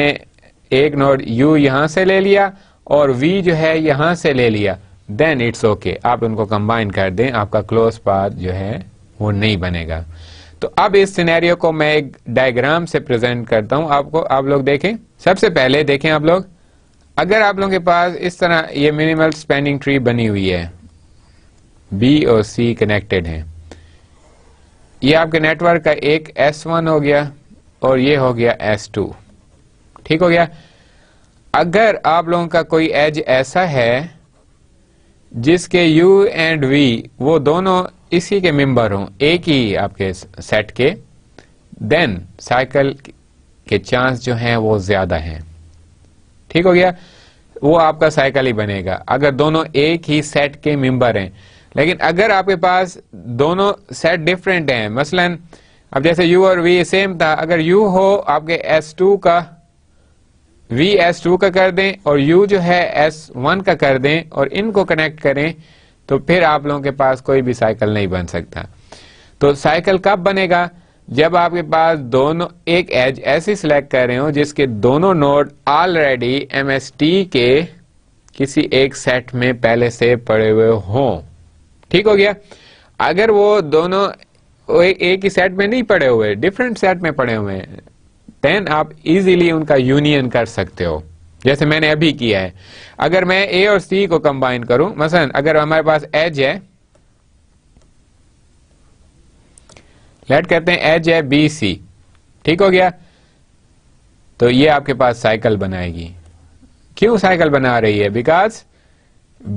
एक नोड यू यहां से ले लिया और वी जो है यहां से ले लिया देन इट्स ओके आप उनको कंबाइन कर दें आपका क्लोज पाथ जो है वो नहीं बनेगा तो अब इस सिनेरियो को मैं एक डायग्राम से प्रेजेंट करता हूं आपको आप लोग देखें सबसे पहले देखें आप लोग अगर आप लोगों के पास इस तरह ये मिनिमल स्पेनिंग ट्री बनी हुई है बी और सी कनेक्टेड है ये आपके नेटवर्क का एक S1 हो गया और ये हो गया S2 ठीक हो गया अगर आप लोगों का कोई एज ऐसा है जिसके यू एंड वी वो दोनों इसी के मेंबर हों एक ही आपके सेट के देन साइकिल के चांस जो हैं वो ज्यादा हैं ठीक हो गया वो आपका साइकिल ही बनेगा अगर दोनों एक ही सेट के मेंबर हैं लेकिन अगर आपके पास दोनों सेट डिफरेंट हैं मसलन अब जैसे यू और वी सेम था अगर यू हो आपके एस टू का वी एस टू का कर दें और यू जो है एस वन का कर दें और इनको कनेक्ट करें तो फिर आप लोगों के पास कोई भी साइकिल नहीं बन सकता तो साइकिल कब बनेगा जब आपके पास दोनों एक एज ऐसी सिलेक्ट कर रहे हो जिसके दोनों node already M S T के किसी एक सेट में पहले से पड़े हुए हों ठीक हो गया अगर वो दोनों एक ही सेट में नहीं पड़े हुए डिफरेंट सेट में पड़े हुए हैं देन आप इजीली उनका यूनियन कर सकते हो जैसे मैंने अभी किया है अगर मैं ए और सी को कंबाइन करूं मसलन अगर हमारे पास एज है लेट कहते हैं एज है बी सी ठीक हो गया तो ये आपके पास साइकिल बनाएगी क्यों साइकिल बना रही है because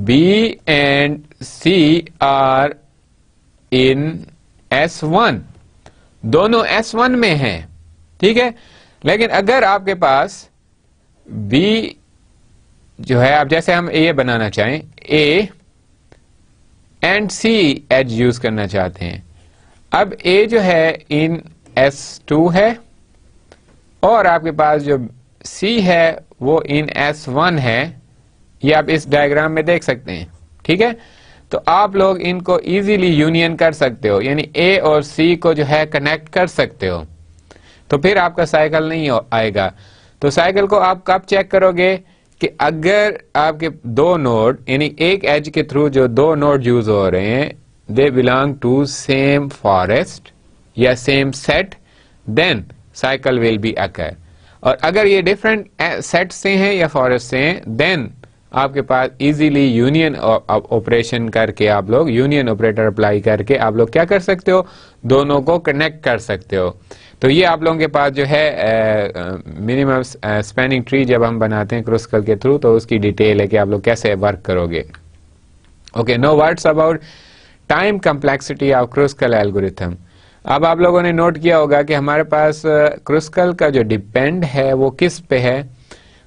B and C are in S one दोनों एस वन में हैं ठीक है लेकिन अगर आपके पास बी जो है आप जैसे हम a बनाना चाहें A and C edge use करना चाहते हैं अब ए जो है इन एस टू है और आपके पास जो सी है वो इन एस वन है ये आप इस डायग्राम में देख सकते हैं ठीक है तो आप लोग इनको इजीली यूनियन कर सकते हो यानी ए और सी को जो है कनेक्ट कर सकते हो तो फिर आपका साइकिल नहीं आएगा तो साइकिल को आप कब चेक करोगे कि अगर आपके दो नोड यानी एक एज के थ्रू जो दो नोड यूज हो रहे हैं they belong to same forest या same set then cycle will be occur और अगर ये डिफरेंट सेट eh, से हैं या फॉरेस्ट से हैं देन आपके पास इजीली यूनियन ऑपरेशन करके आप लोग यूनियन ऑपरेटर अप्लाई करके आप लोग क्या कर सकते हो दोनों को कनेक्ट कर सकते हो तो ये आप लोगों के पास जो है मिनिमम स्पेनिंग ट्री जब हम बनाते हैं क्रोस्कल के थ्रू तो उसकी डिटेल है कि आप लोग कैसे वर्क करोगे okay no words about time complexity of Kruskal algorithm अब आप लोगों ने नोट किया होगा कि हमारे पास क्रोस्कल का जो डिपेंड है वो किस पे है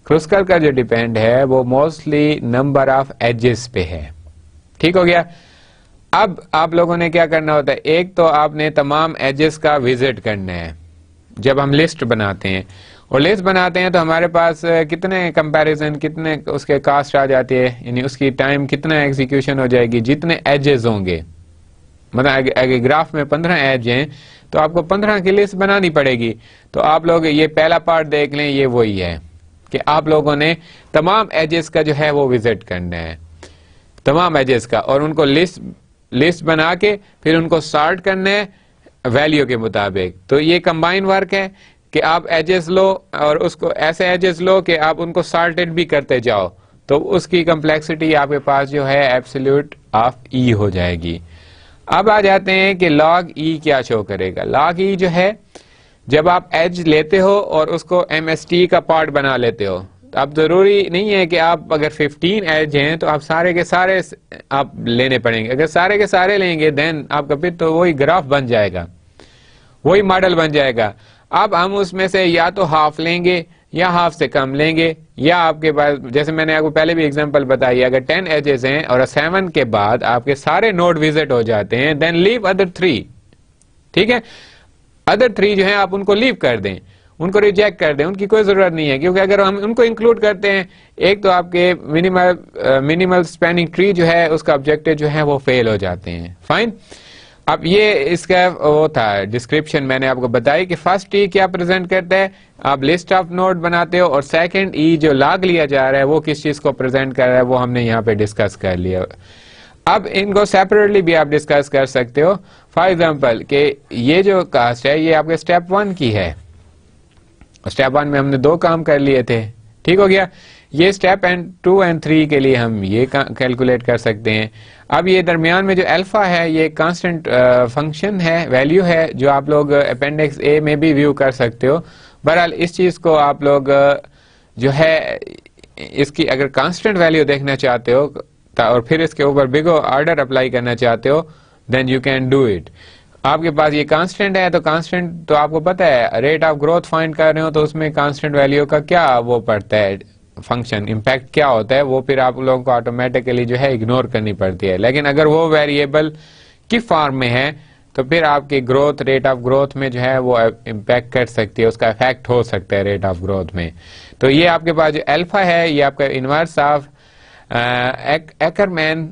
क्रोस्कल का जो डिपेंड है वो मोस्टली नंबर ऑफ एजेस पे है ठीक हो गया अब आप लोगों ने क्या करना होता है एक तो आपने तमाम एजेस का विजिट करना है जब हम लिस्ट बनाते हैं और लिस्ट बनाते हैं तो हमारे पास कितने कंपैरिजन कितने उसके कास्ट आ जाती है यानी उसकी टाइम कितना एग्जीक्यूशन हो जाएगी जितने एजेस होंगे मतलब अगर ग्राफ में पंद्रह एज हैं तो आपको पंद्रह की लिस्ट बनानी पड़ेगी तो आप लोग ये पहला पार्ट देख लें ये वही है कि आप लोगों ने तमाम एजेस का जो है वो विजिट करना है तमाम एजेस का और उनको लिस्ट लिस्ट बना के फिर उनको सॉर्ट करना है वैल्यू के मुताबिक तो ये कंबाइन वर्क है कि आप एजेस लो और उसको ऐसे एजेस लो कि आप उनको सॉल्टेड भी करते जाओ तो उसकी कम्प्लेक्सिटी आपके पास जो है एब्सोल्यूट ऑफ ई हो जाएगी अब आ जाते हैं कि लॉग ई e क्या शो करेगा लॉग ई e जो है जब आप एज लेते हो और उसको एम एस टी का पार्ट बना लेते हो आप ज़रूरी नहीं है कि आप अगर 15 एज हैं तो आप सारे के सारे आप लेने पड़ेंगे अगर सारे के सारे लेंगे देन आपका फिर तो वही ग्राफ बन जाएगा वही मॉडल बन जाएगा अब हम उसमें से या तो हाफ लेंगे या हाफ से कम लेंगे या आपके पास जैसे मैंने आपको पहले भी एग्जांपल बताई अगर टेन एजेस हैं और सेवन के बाद आपके सारे नोट विजिट हो जाते हैं देन लीव अदर थ्री ठीक है अदर थ्री जो है आप उनको लीव कर दें उनको रिजेक्ट कर दें उनकी कोई ज़रूरत नहीं है क्योंकि अगर हम उनको इंक्लूड करते हैं एक तो आपके मिनिमल मिनिमल स्पेनिंग ट्री जो है उसका ऑब्जेक्टिव जो है वो फेल हो जाते हैं फाइन अब ये इसका वो था डिस्क्रिप्शन मैंने आपको बताई कि फर्स्ट टी e क्या प्रेजेंट करता है आप लिस्ट ऑफ नोट बनाते हो और सेकंड ई e जो लाग लिया जा रहा है वो किस चीज़ को प्रेजेंट कर रहा है वो हमने यहाँ पे डिस्कस कर लिया अब इनको सेपरेटली भी आप डिस्कस कर सकते हो फॉर एग्जाम्पल कि ये जो कास्ट है ये आपके स्टेप वन की है स्टेप वन में हमने दो काम कर लिए थे ठीक हो गया ये step and two and three के लिए हम ये कैलकुलेट कर सकते हैं अब ये दरमियान में जो अल्फा है ये कांस्टेंट फंक्शन uh, है वैल्यू है जो आप लोग अपेंडिक्स uh, ए में भी व्यू कर सकते हो बहरहाल इस चीज़ को आप लोग uh, जो है इसकी अगर कांस्टेंट वैल्यू देखना चाहते हो और फिर इसके ऊपर बिगो ऑर्डर अप्लाई करना चाहते हो then you can do it आपके पास ये कांस्टेंट है तो कांस्टेंट तो आपको पता है रेट ऑफ ग्रोथ फाइंड कर रहे हो तो उसमें कांस्टेंट वैल्यू का क्या वो पड़ता है फंक्शन इम्पैक्ट क्या होता है वो फिर आप लोगों को ऑटोमेटिकली जो है इग्नोर करनी पड़ती है लेकिन अगर वो वेरिएबल की फॉर्म में है तो फिर आपके ग्रोथ रेट ऑफ ग्रोथ में जो है वो इम्पैक्ट कर सकती है उसका इफेक्ट हो सकता है रेट ऑफ ग्रोथ में तो ये आपके पास जो एल्फा है ये आपका इनवर्स ऑफ एकरमैन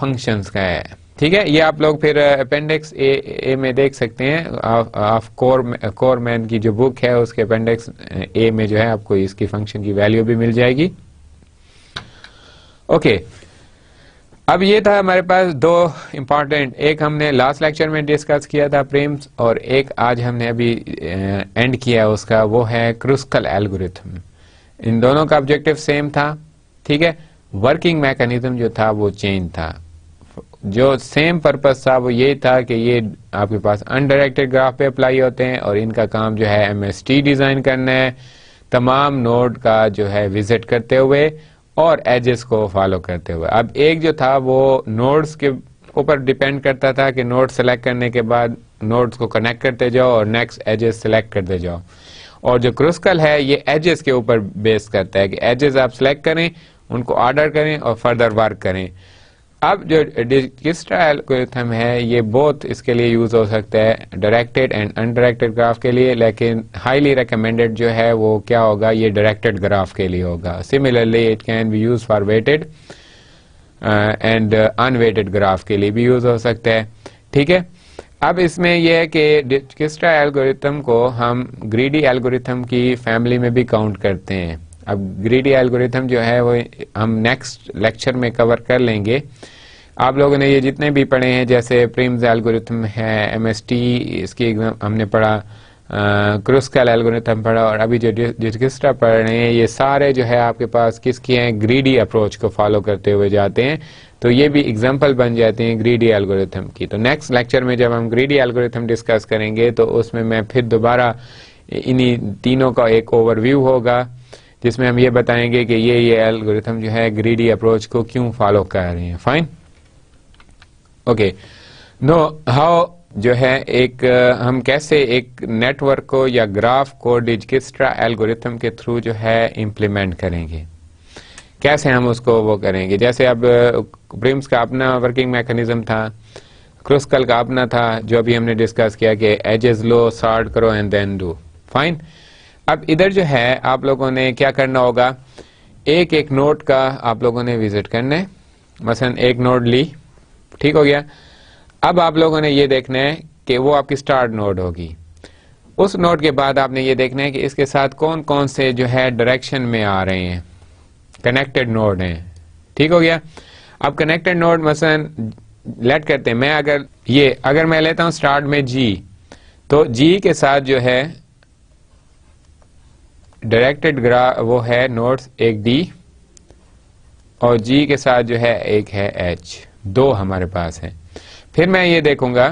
फंक्शंस का है ठीक है ये आप लोग फिर अपेंडिक्स ए ए में देख सकते हैं ऑफ कोर कोर मैन की जो बुक है उसके अपेंडिक्स ए में जो है आपको इसकी फंक्शन की वैल्यू भी मिल जाएगी ओके अब ये था हमारे पास दो इंपॉर्टेंट एक हमने लास्ट लेक्चर में डिस्कस किया था प्रेम्स और एक आज हमने अभी एंड किया उसका वो है क्रुस्कल एल्गोरिथम इन दोनों का ऑब्जेक्टिव सेम था ठीक है वर्किंग मैकेनिज्म जो था वो चेंज था जो सेम पर्पज था वो ये था कि ये आपके पास अनडायरेक्टेड ग्राफ पे अप्लाई होते हैं और इनका काम जो है एम डिजाइन करना है तमाम नोड का जो है विजिट करते हुए और एजेस को फॉलो करते हुए अब एक जो था वो नोड्स के ऊपर डिपेंड करता था कि नोड सेलेक्ट करने के बाद नोड्स को कनेक्ट करते जाओ और नेक्स्ट एजेस सेलेक्ट करते जाओ और जो क्रोस्कल है ये एजेस के ऊपर बेस करता है कि एजेस आप सेलेक्ट करें उनको ऑर्डर करें और फर्दर वर्क करें अब जो ट्रायल एल्गोरिथम है ये बहुत इसके लिए यूज हो सकता है डायरेक्टेड एंड अनडायरेक्टेड ग्राफ के लिए लेकिन हाईली रिकमेंडेड जो है वो क्या होगा ये डायरेक्टेड ग्राफ के लिए होगा similarly it can be use for weighted and unweighted graph के लिए भी यूज हो सकता है ठीक है अब इसमें यह है कि डिजिस्ट्रा एल्गोरिथम को हम ग्रीडी एल्गोरिथम की फैमिली में भी काउंट करते हैं अब ग्रीडी एल्गोरिथम जो है वो हम नेक्स्ट लेक्चर में कवर कर लेंगे आप लोगों ने ये जितने भी पढ़े हैं जैसे प्रेम्स एल्गोरिथम है एमएसटी इसकी एग्जाम हमने पढ़ा क्रुस्कल एल्गोरिथम पढ़ा और अभी जो डिस्किस्टा पढ़ रहे हैं ये सारे जो है आपके पास किसकी हैं ग्रीडी अप्रोच को फॉलो करते हुए जाते हैं तो ये भी एग्जाम्पल बन जाते हैं ग्रीडी एल्गोरिथम की तो नेक्स्ट लेक्चर में जब हम ग्रीडी एल्गोरिथम डिस्कस करेंगे तो उसमें मैं फिर दोबारा इन्हीं तीनों का एक ओवरव्यू होगा जिसमें हम ये बताएंगे कि ये ये एल्गोरिथम जो है ग्रीडी अप्रोच को क्यों फॉलो कर रहे हैं फाइन ओके नो हाउ जो है एक हम कैसे एक नेटवर्क को या ग्राफ को डिजकिस्ट्रा एल्गोरिथम के थ्रू जो है इम्प्लीमेंट करेंगे कैसे हम उसको वो करेंगे जैसे अब प्रिम्स का अपना वर्किंग मैकेनिज्म था क्रुस्कल का अपना था जो अभी हमने डिस्कस किया कि एजेस लो सॉर्ट करो एंड देन डू फाइन अब इधर जो है आप लोगों ने क्या करना होगा एक एक नोट का आप लोगों ने विजिट करना है मसलन एक नोट ली ठीक हो गया अब आप लोगों ने ये देखना है कि वो आपकी स्टार्ट नोट होगी उस नोट के बाद आपने ये देखना है कि इसके साथ कौन कौन से जो है डायरेक्शन में आ रहे हैं कनेक्टेड नोड हैं ठीक हो गया अब कनेक्टेड नोड मसलन लेट करते हैं मैं अगर ये अगर मैं लेता हूँ स्टार्ट में जी तो जी के साथ जो है डायरेक्टेड वो है नोट्स एक डी और जी के साथ जो है एक है एच दो हमारे पास है फिर मैं ये देखूंगा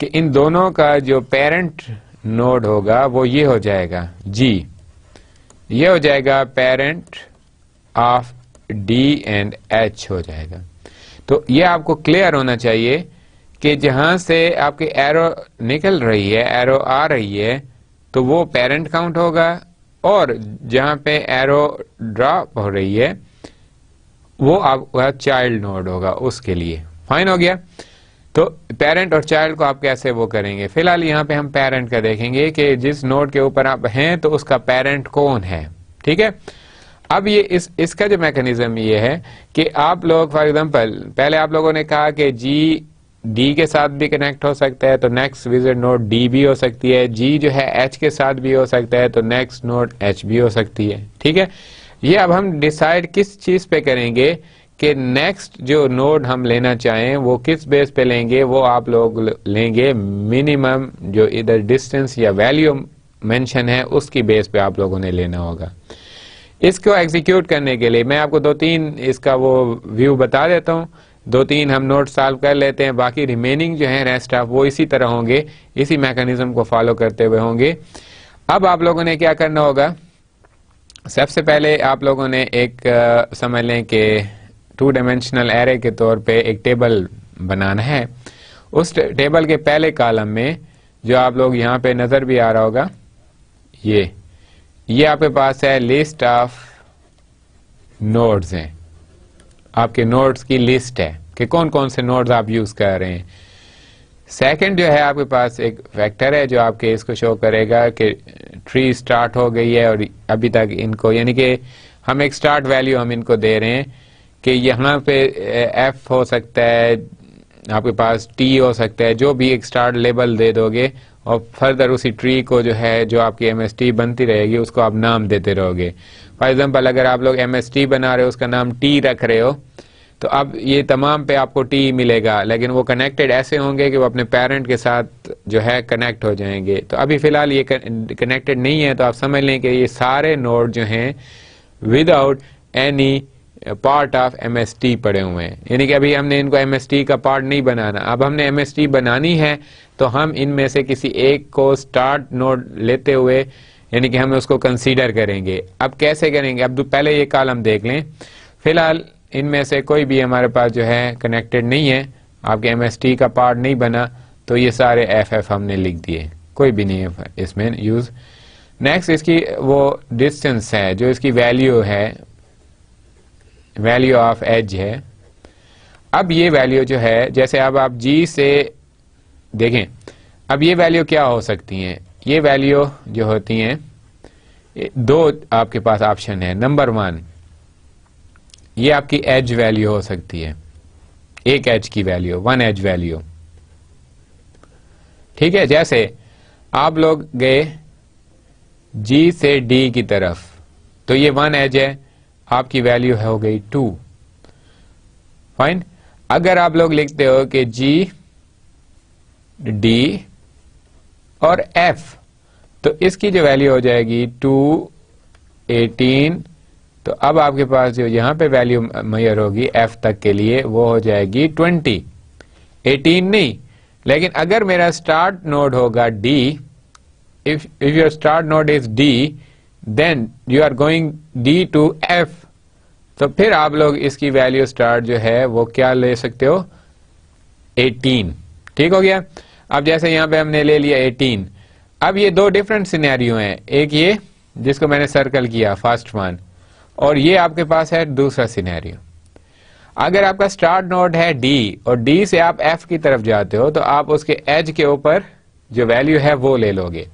कि इन दोनों का जो पेरेंट नोड होगा वो ये हो जाएगा जी ये हो जाएगा parent of D and H हो जाएगा तो ये आपको क्लियर होना चाहिए कि जहां से आपकी एरो निकल रही है एरो आ रही है तो वो पेरेंट काउंट होगा और जहां पे एरो ड्रॉप हो रही है वो आप चाइल्ड नोड होगा उसके लिए फाइन हो गया तो पेरेंट और चाइल्ड को आप कैसे वो करेंगे फिलहाल यहाँ पे हम पेरेंट का देखेंगे कि जिस नोड के ऊपर आप हैं तो उसका पेरेंट कौन है ठीक है अब ये इस इसका जो मैकेनिज्म ये है कि आप लोग फॉर एग्जांपल पहले आप लोगों ने कहा कि जी डी के साथ भी कनेक्ट हो सकता है तो नेक्स्ट विजिट नोट डी भी हो सकती है जी जो है एच के साथ भी हो सकता है तो नेक्स्ट नोट एच भी हो सकती है ठीक है ये अब हम डिसाइड किस चीज पे करेंगे कि नेक्स्ट जो नोड हम लेना चाहें वो किस बेस पे लेंगे वो आप लोग लेंगे मिनिमम जो इधर डिस्टेंस या वैल्यू मेंशन है उसकी बेस पे आप लोगों ने लेना होगा इसको एग्जीक्यूट करने के लिए मैं आपको दो तीन इसका वो व्यू बता देता हूं दो तीन हम नोट सॉल्व कर लेते हैं बाकी रिमेनिंग जो है रेस्ट ऑफ वो इसी तरह होंगे इसी मैकेनिज्म को फॉलो करते हुए होंगे अब आप लोगों ने क्या करना होगा सबसे पहले आप लोगों ने एक समझ लें कि टू डायमेंशनल एरे के तौर पे एक टेबल बनाना है उस टेबल के पहले कॉलम में जो आप लोग यहाँ पे नज़र भी आ रहा होगा ये ये आपके पास है लिस्ट ऑफ नोड्स हैं आपके नोट्स की लिस्ट है कि कौन कौन से नोट्स आप यूज़ कर रहे हैं सेकंड जो है आपके पास एक फैक्टर है जो आपके इसको शो करेगा कि ट्री स्टार्ट हो गई है और अभी तक इनको यानी कि हम एक स्टार्ट वैल्यू हम इनको दे रहे हैं कि यहाँ पे एफ हो सकता है आपके पास टी हो सकता है जो भी एक स्टार्ट लेबल दे दोगे और फर्दर उसी ट्री को जो है जो आपकी एम बनती रहेगी उसको आप नाम देते रहोगे फॉर एग्जाम्पल अगर आप लोग एम बना रहे हो उसका नाम टी रख रहे हो तो अब ये तमाम पे आपको टी मिलेगा लेकिन वो कनेक्टेड ऐसे होंगे कि वो अपने पेरेंट के साथ जो है कनेक्ट हो जाएंगे तो अभी फ़िलहाल ये कनेक्टेड नहीं है तो आप समझ लें कि ये सारे नोड जो हैं without any part of T पड़े हुए हैं यानी कि अभी हमने इनको टी का पार्ट नहीं बनाना अब हमने टी बनानी है तो हम इनमें से किसी एक को स्टार्ट नोड लेते हुए यानी कि हम उसको कंसीडर करेंगे अब कैसे करेंगे अब पहले ये कॉलम देख लें फिलहाल इनमें से कोई भी हमारे पास जो है कनेक्टेड नहीं है आपके टी का पार्ट नहीं बना तो ये सारे एफ एफ हमने लिख दिए कोई भी नहीं है इसमें यूज़ नेक्स्ट इसकी वो डिस्टेंस है जो इसकी वैल्यू है वैल्यू ऑफ एज है अब ये वैल्यू जो है जैसे अब आप जी से देखें अब ये वैल्यू क्या हो सकती हैं ये वैल्यू जो होती हैं दो आपके पास ऑप्शन है नंबर वन ये आपकी एज वैल्यू हो सकती है एक एज की वैल्यू वन एज वैल्यू ठीक है जैसे आप लोग गए जी से डी की तरफ तो ये वन एज है आपकी वैल्यू हो गई टू फाइन अगर आप लोग लिखते हो कि जी डी और एफ तो इसकी जो वैल्यू हो जाएगी टू एटीन तो अब आपके पास जो यहां पे वैल्यू मैयर होगी एफ तक के लिए वो हो जाएगी ट्वेंटी एटीन नहीं लेकिन अगर मेरा स्टार्ट नोड होगा D if if your start node is D then you are going D to F तो फिर आप लोग इसकी वैल्यू स्टार्ट जो है वो क्या ले सकते हो 18 ठीक हो गया अब जैसे यहां पे हमने ले लिया 18 अब ये दो डिफरेंट सिनेरियो हैं एक ये जिसको मैंने सर्कल किया फर्स्ट वन और ये आपके पास है दूसरा सिनेरियो अगर आपका स्टार्ट नोड है डी और डी से आप एफ की तरफ जाते हो तो आप उसके एज के ऊपर जो वैल्यू है वो ले लोगे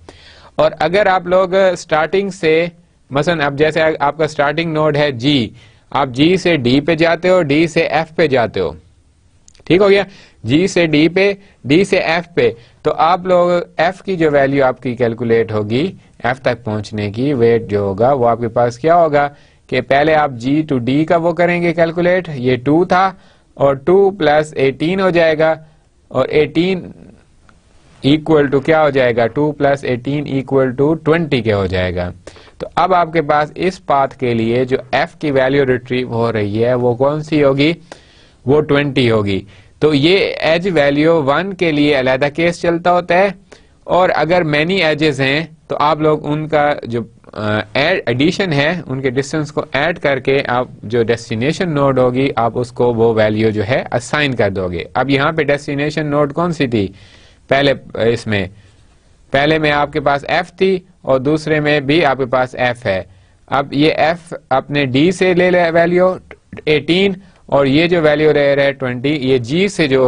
और अगर आप लोग स्टार्टिंग से मसलन अब जैसे आपका स्टार्टिंग नोड है जी आप जी से डी पे जाते हो डी से एफ पे जाते हो ठीक हो गया जी से डी पे डी से एफ पे तो आप लोग एफ की जो वैल्यू आपकी कैलकुलेट होगी एफ तक पहुंचने की वेट जो होगा वो आपके पास क्या होगा कि पहले आप जी टू डी का वो करेंगे कैलकुलेट ये टू था और टू प्लस एटीन हो जाएगा और एटीन इक्वल टू क्या हो जाएगा two plus eighteen equal to twenty के हो जाएगा तो अब आपके पास इस पाथ के लिए जो f की वैल्यू रिट्रीव हो रही है वो कौन सी होगी वो ट्वेंटी होगी तो ये एज वैल्यू वन के लिए अलहदा केस चलता होता है और अगर मैनी एजेस हैं तो आप लोग उनका जो एडिशन है उनके डिस्टेंस को ऐड करके आप जो डेस्टिनेशन नोड होगी आप उसको वो वैल्यू जो है असाइन कर दोगे अब यहाँ पे डेस्टिनेशन नोड कौन सी थी पहले इसमें पहले में आपके पास एफ थी और दूसरे में भी आपके पास एफ है अब ये एफ अपने डी से ले ले वैल्यू एटीन और ये जो वैल्यू रह रहा है ट्वेंटी ये जी से जो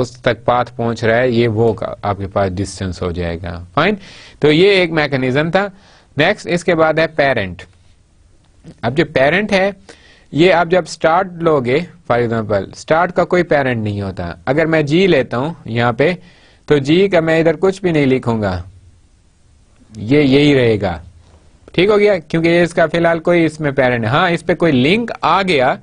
उस तक पाथ पहुंच रहा है ये वो आपके पास डिस्टेंस हो जाएगा फाइन तो ये एक मैकेनिज्म था नेक्स्ट इसके बाद है पेरेंट अब जो पेरेंट है ये आप जब स्टार्ट लोगे फॉर एग्जाम्पल स्टार्ट का कोई पेरेंट नहीं होता अगर मैं जी लेता हूं यहाँ पे तो जी का मैं इधर कुछ भी नहीं लिखूंगा ये यही रहेगा ठीक हो गया क्योंकि इसका फिलहाल कोई इसमें पेरेंट हाँ इस पर कोई लिंक आ गया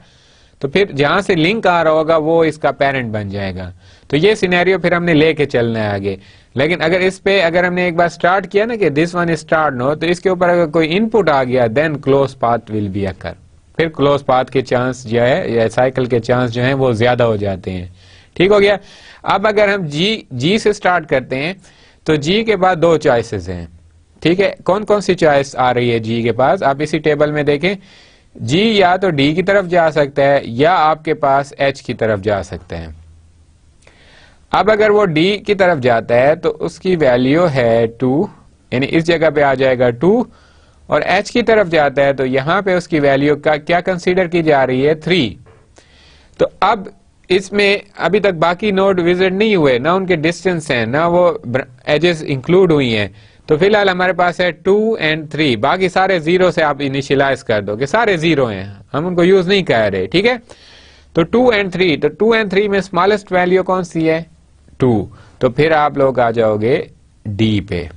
तो फिर जहां से लिंक आ रहा होगा वो इसका पेरेंट बन जाएगा तो ये सिनेरियो फिर हमने लेके चलना है आगे लेकिन अगर इस पे अगर हमने एक बार स्टार्ट किया ना कि दिस वन स्टार्ट नो तो इसके ऊपर अगर कोई इनपुट आ गया then close path will be occur फिर क्लोज पाथ के चांस जो है या साइकिल के चांस जो है वो ज्यादा हो जाते हैं ठीक हो गया अब अगर हम जी जी से स्टार्ट करते हैं तो जी के बाद दो चॉइसेस हैं ठीक है कौन कौन सी चॉइस आ रही है जी के पास आप इसी टेबल में देखें जी या तो डी की तरफ जा सकता है या आपके पास एच की तरफ जा सकता है अब अगर वो डी की तरफ जाता है तो उसकी वैल्यू है टू यानी इस जगह पे आ जाएगा टू और एच की तरफ जाता है तो यहां पे उसकी वैल्यू का क्या कंसीडर की जा रही है थ्री तो अब इसमें अभी तक बाकी नोड विजिट नहीं हुए ना उनके डिस्टेंस हैं ना वो एजेस इंक्लूड हुई हैं तो फिलहाल हमारे पास है टू एंड थ्री बाकी सारे जीरो से आप इनिशियलाइज कर दो कि सारे जीरो हैं हम उनको यूज नहीं कर रहे ठीक है तो टू एंड थ्री तो टू एंड थ्री में स्मॉलेस्ट वैल्यू कौन सी है टू तो फिर आप लोग आ जाओगे डी पे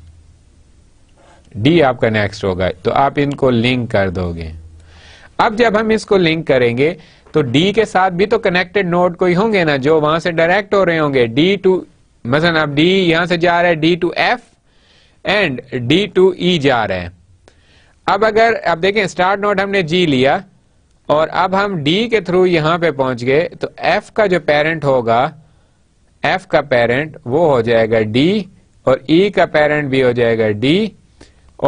डी आपका नेक्स्ट होगा तो आप इनको लिंक कर दोगे अब जब हम इसको लिंक करेंगे तो डी के साथ भी तो कनेक्टेड नोड कोई होंगे ना जो वहां से डायरेक्ट हो रहे होंगे डी टू मसलन अब डी यहां से जा रहा है D to F and D to E जा रहा है अब अगर अब देखें स्टार्ट नोड हमने जी लिया और अब हम डी के थ्रू यहां पे पहुंच गए तो एफ का जो पेरेंट होगा एफ का पेरेंट वो हो जाएगा डी और ई e का पेरेंट भी हो जाएगा डी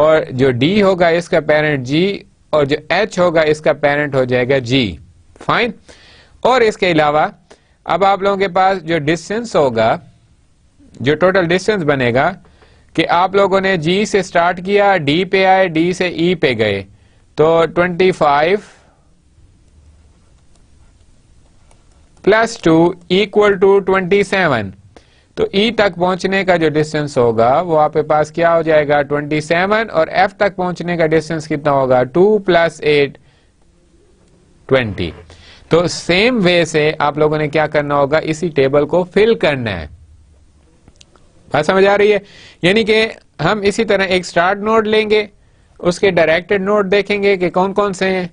और जो डी होगा इसका पेरेंट जी और जो एच होगा इसका पेरेंट हो जाएगा जी फाइन और इसके अलावा अब आप लोगों के पास जो डिस्टेंस होगा जो टोटल डिस्टेंस बनेगा कि आप लोगों ने जी से स्टार्ट किया डी पे आए डी से ई e पे गए तो 25 प्लस टू इक्वल टू 27 तो ई e तक पहुंचने का जो डिस्टेंस होगा वो आपके पास क्या हो जाएगा 27 और एफ तक पहुंचने का डिस्टेंस कितना होगा 2 प्लस एट ट्वेंटी तो सेम वे से आप लोगों ने क्या करना होगा इसी टेबल को फिल करना है बात समझ आ रही है यानी कि हम इसी तरह एक स्टार्ट नोड लेंगे उसके डायरेक्टेड नोड देखेंगे कि कौन कौन से हैं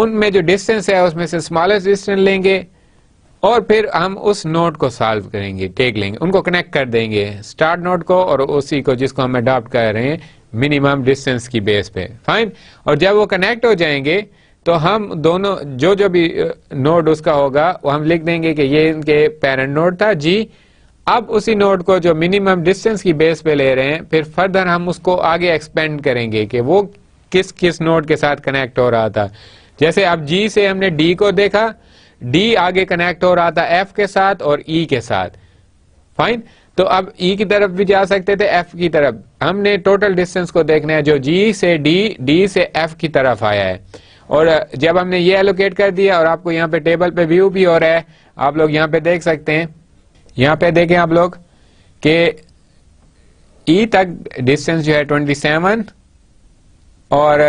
उनमें जो डिस्टेंस है उसमें से स्मॉलेस्ट डिस्टेंस लेंगे और फिर हम उस नोड को सॉल्व करेंगे टेक लेंगे उनको कनेक्ट कर देंगे स्टार्ट नोड को और उसी को जिसको हम अडॉप्ट कर रहे हैं मिनिमम डिस्टेंस की बेस पे फाइन और जब वो कनेक्ट हो जाएंगे तो हम दोनों जो जो भी नोड उसका होगा वो हम लिख देंगे कि ये इनके पेरेंट नोड था जी अब उसी नोड को जो मिनिमम डिस्टेंस की बेस पे ले रहे हैं फिर फर्दर हम उसको आगे एक्सपेंड करेंगे कि वो किस किस नोड के साथ कनेक्ट हो रहा था जैसे अब जी से हमने डी को देखा डी आगे कनेक्ट हो रहा था एफ के साथ और ई e के साथ फाइन तो अब ई e की तरफ भी जा सकते थे एफ की तरफ हमने टोटल डिस्टेंस को देखना है जो जी से डी डी से एफ की तरफ आया है और जब हमने ये एलोकेट कर दिया और आपको यहाँ पे टेबल पे व्यू भी हो रहा है आप लोग यहाँ पे देख सकते हैं यहाँ पे देखें आप लोग के ई e तक डिस्टेंस जो है 27 और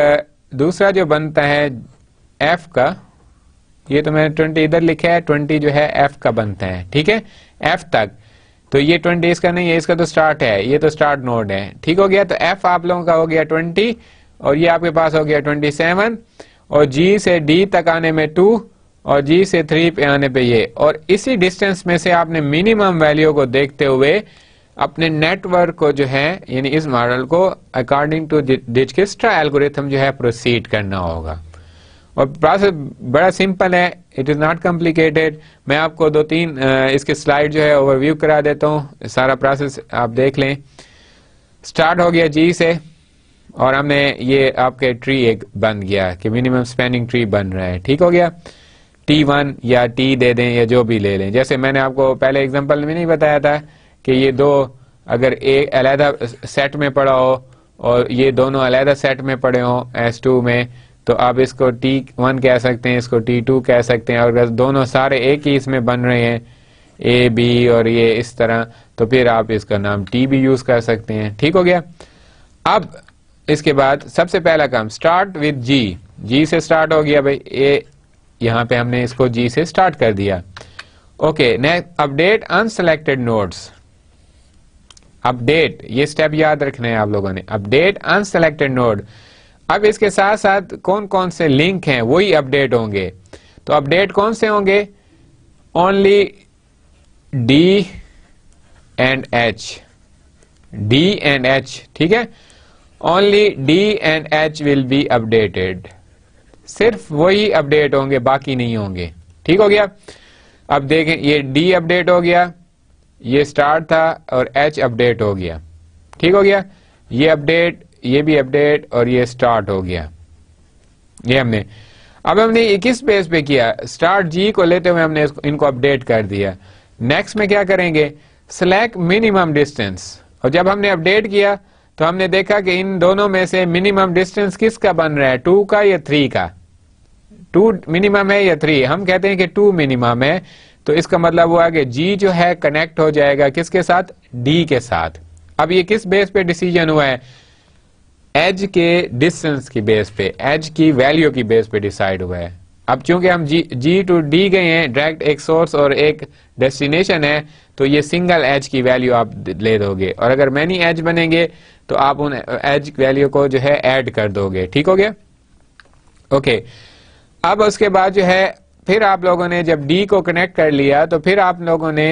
दूसरा जो बनता है एफ का ये तो मैंने 20 इधर लिखा है 20 जो है एफ का बनता है ठीक है एफ तक तो ये 20 इसका नहीं है इसका तो स्टार्ट है ये तो स्टार्ट नोड है ठीक हो गया तो एफ आप लोगों का हो गया 20 और ये आपके पास हो गया 27 और जी से डी तक आने में टू और जी से थ्री पे आने पे ये और इसी डिस्टेंस में से आपने मिनिमम वैल्यू को देखते हुए अपने नेटवर्क को जो है यानी इस मॉडल को अकॉर्डिंग टू डिजकिस्ट्रा एल्गोरिथम जो है प्रोसीड करना होगा और प्रोसेस बड़ा सिंपल है इट इज़ नॉट कॉम्प्लिकेटेड मैं आपको दो तीन इसके स्लाइड जो है ओवरव्यू करा देता हूँ सारा प्रोसेस आप देख लें स्टार्ट हो गया जी से और हमें ये आपके ट्री एक बन गया कि मिनिमम स्पेनिंग ट्री बन रहा है ठीक हो गया टी वन या टी दे दें या जो भी ले लें जैसे मैंने आपको पहले एग्जांपल में नहीं बताया था कि ये दो अगर एक अलहदा सेट में पड़ा हो और ये दोनों अलहदा सेट में पड़े हों एस टू में तो आप इसको टी वन कह सकते हैं इसको टी टू कह सकते हैं और अगर दोनों सारे एक ही इसमें बन रहे हैं ए बी और ये इस तरह तो फिर आप इसका नाम टी भी यूज कर सकते हैं ठीक हो गया अब इसके बाद सबसे पहला काम स्टार्ट विद जी जी से स्टार्ट हो गया भाई ए यहाँ पे हमने इसको जी से स्टार्ट कर दिया okay next update unselected nodes update ये स्टेप याद रखना है आप लोगों ने अपडेट अनसेलेक्टेड नोट अब इसके साथ साथ कौन कौन से लिंक हैं वही अपडेट होंगे तो अपडेट कौन से होंगे only D and H D and H ठीक है only D and H will be updated सिर्फ वही अपडेट होंगे बाकी नहीं होंगे ठीक हो गया अब देखें ये डी अपडेट हो गया ये स्टार्ट था और एच अपडेट हो गया ठीक हो गया ये अपडेट ये भी अपडेट और ये स्टार्ट हो गया ये हमने अब हमने ये किस बेस पे किया स्टार्ट जी को लेते हुए हमने इनको अपडेट कर दिया नेक्स्ट में क्या करेंगे सिलेक्ट मिनिमम डिस्टेंस और जब हमने अपडेट किया तो हमने देखा कि इन दोनों में से मिनिमम डिस्टेंस किसका बन रहा है टू का या थ्री का टू मिनिमम है या थ्री हम कहते हैं कि टू मिनिमम है तो इसका मतलब हुआ कि जी जो है कनेक्ट हो जाएगा किसके साथ डी के साथ अब ये किस बेस पे डिसीजन हुआ है एज के डिस्टेंस की बेस पे एज की वैल्यू की बेस पे डिसाइड हुआ है अब चूंकि हम जी जी टू डी गए हैं डायरेक्ट एक सोर्स और एक डेस्टिनेशन है तो ये सिंगल एज की वैल्यू आप ले दोगे और अगर मैनी एज बनेंगे तो आप उन एज वैल्यू को जो है ऐड कर दोगे ठीक हो गया ओके अब उसके बाद जो है फिर आप लोगों ने जब डी को कनेक्ट कर लिया तो फिर आप लोगों ने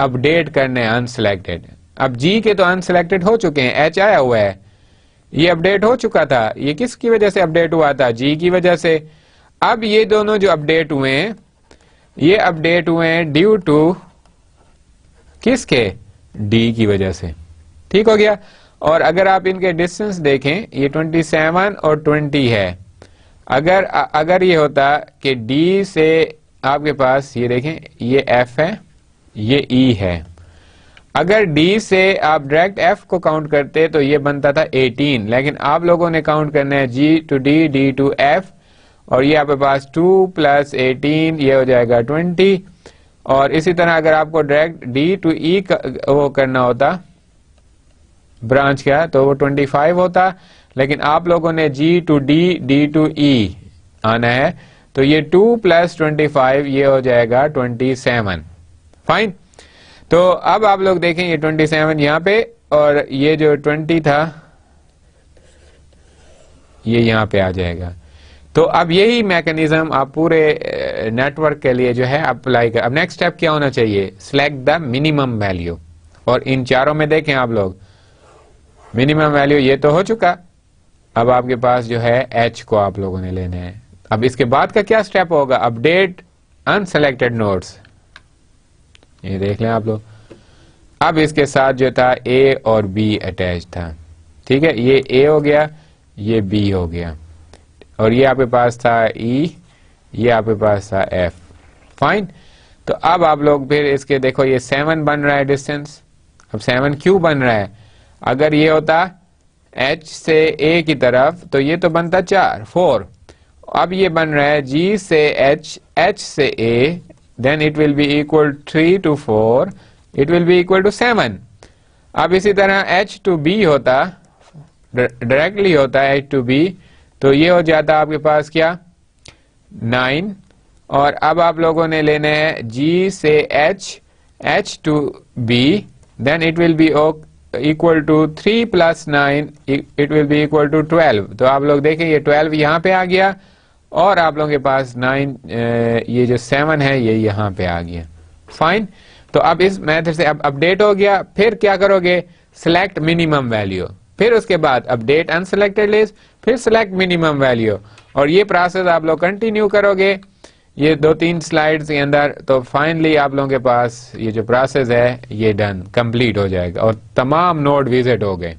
अपडेट करने अनसेलेक्टेड अब जी के तो अनसेलेक्टेड हो चुके हैं एच आया हुआ है ये अपडेट हो चुका था ये किसकी वजह से अपडेट हुआ था जी की वजह से अब ये दोनों जो अपडेट हुए हैं ये अपडेट हुए हैं ड्यू टू किसके डी की वजह से ठीक हो गया और अगर आप इनके डिस्टेंस देखें ये 27 और 20 है अगर अगर ये होता कि डी से आपके पास ये देखें ये एफ है ये ई e है अगर डी से आप डायरेक्ट एफ को काउंट करते तो ये बनता था 18 लेकिन आप लोगों ने काउंट करना है G to D D to F और ये आपके पास 2 प्लस एटीन ये हो जाएगा 20 और इसी तरह अगर आपको डायरेक्ट डी टू ई वो करना होता ब्रांच का तो वो 25 होता लेकिन आप लोगों ने G to D D to E आना है तो ये 2 प्लस ट्वेंटी ये हो जाएगा 27 फाइन तो अब आप लोग देखें ये 27 सेवन यहाँ पे और ये जो 20 था ये यहाँ पे आ जाएगा तो अब यही मैकेनिज्म आप पूरे नेटवर्क के लिए जो है अप्लाई कर अब नेक्स्ट स्टेप क्या होना चाहिए सिलेक्ट द मिनिमम वैल्यू और इन चारों में देखें आप लोग मिनिमम वैल्यू ये तो हो चुका अब आपके पास जो है एच को आप लोगों ने लेना है अब इसके बाद का क्या स्टेप होगा अपडेट अनसेलेक्टेड नोट्स ये देख लें आप लोग अब इसके साथ जो था ए और बी अटैच था ठीक है ये ए हो गया ये बी हो गया और ये आपके पास था ई e, ये आपके पास था एफ फाइन तो अब आप लोग फिर इसके देखो ये सेवन बन रहा है डिस्टेंस अब सेवन क्यों बन रहा है अगर ये होता एच से ए की तरफ तो ये तो बनता चार फोर अब ये बन रहा है जी से एच एच से A then it will be equal three to four it will be equal to seven अब इसी तरह एच टू बी होता डायरेक्टली होता है एच टू बी तो ये हो जाता आपके पास क्या नाइन और अब आप लोगों ने लेने हैं जी से H H to B then it will be okay equal to three plus nine it will be equal to twelve तो आप लोग देखें ये ट्वेल्व यहाँ पे आ गया और आप लोगों के पास नाइन ये जो सेवन है ये यहाँ पे आ गया फाइन तो अब इस मेथड से अब अपडेट हो गया फिर क्या करोगे सिलेक्ट मिनिमम वैल्यू फिर उसके बाद अपडेट अनसेलेक्टेड लिस्ट फिर सिलेक्ट मिनिमम वैल्यू और ये प्रोसेस आप लोग कंटिन्यू करोगे ये दो तीन स्लाइड्स के अंदर तो फाइनली आप लोगों के पास ये जो प्रोसेस है ये डन कंप्लीट हो जाएगा और तमाम नोड विजिट हो गए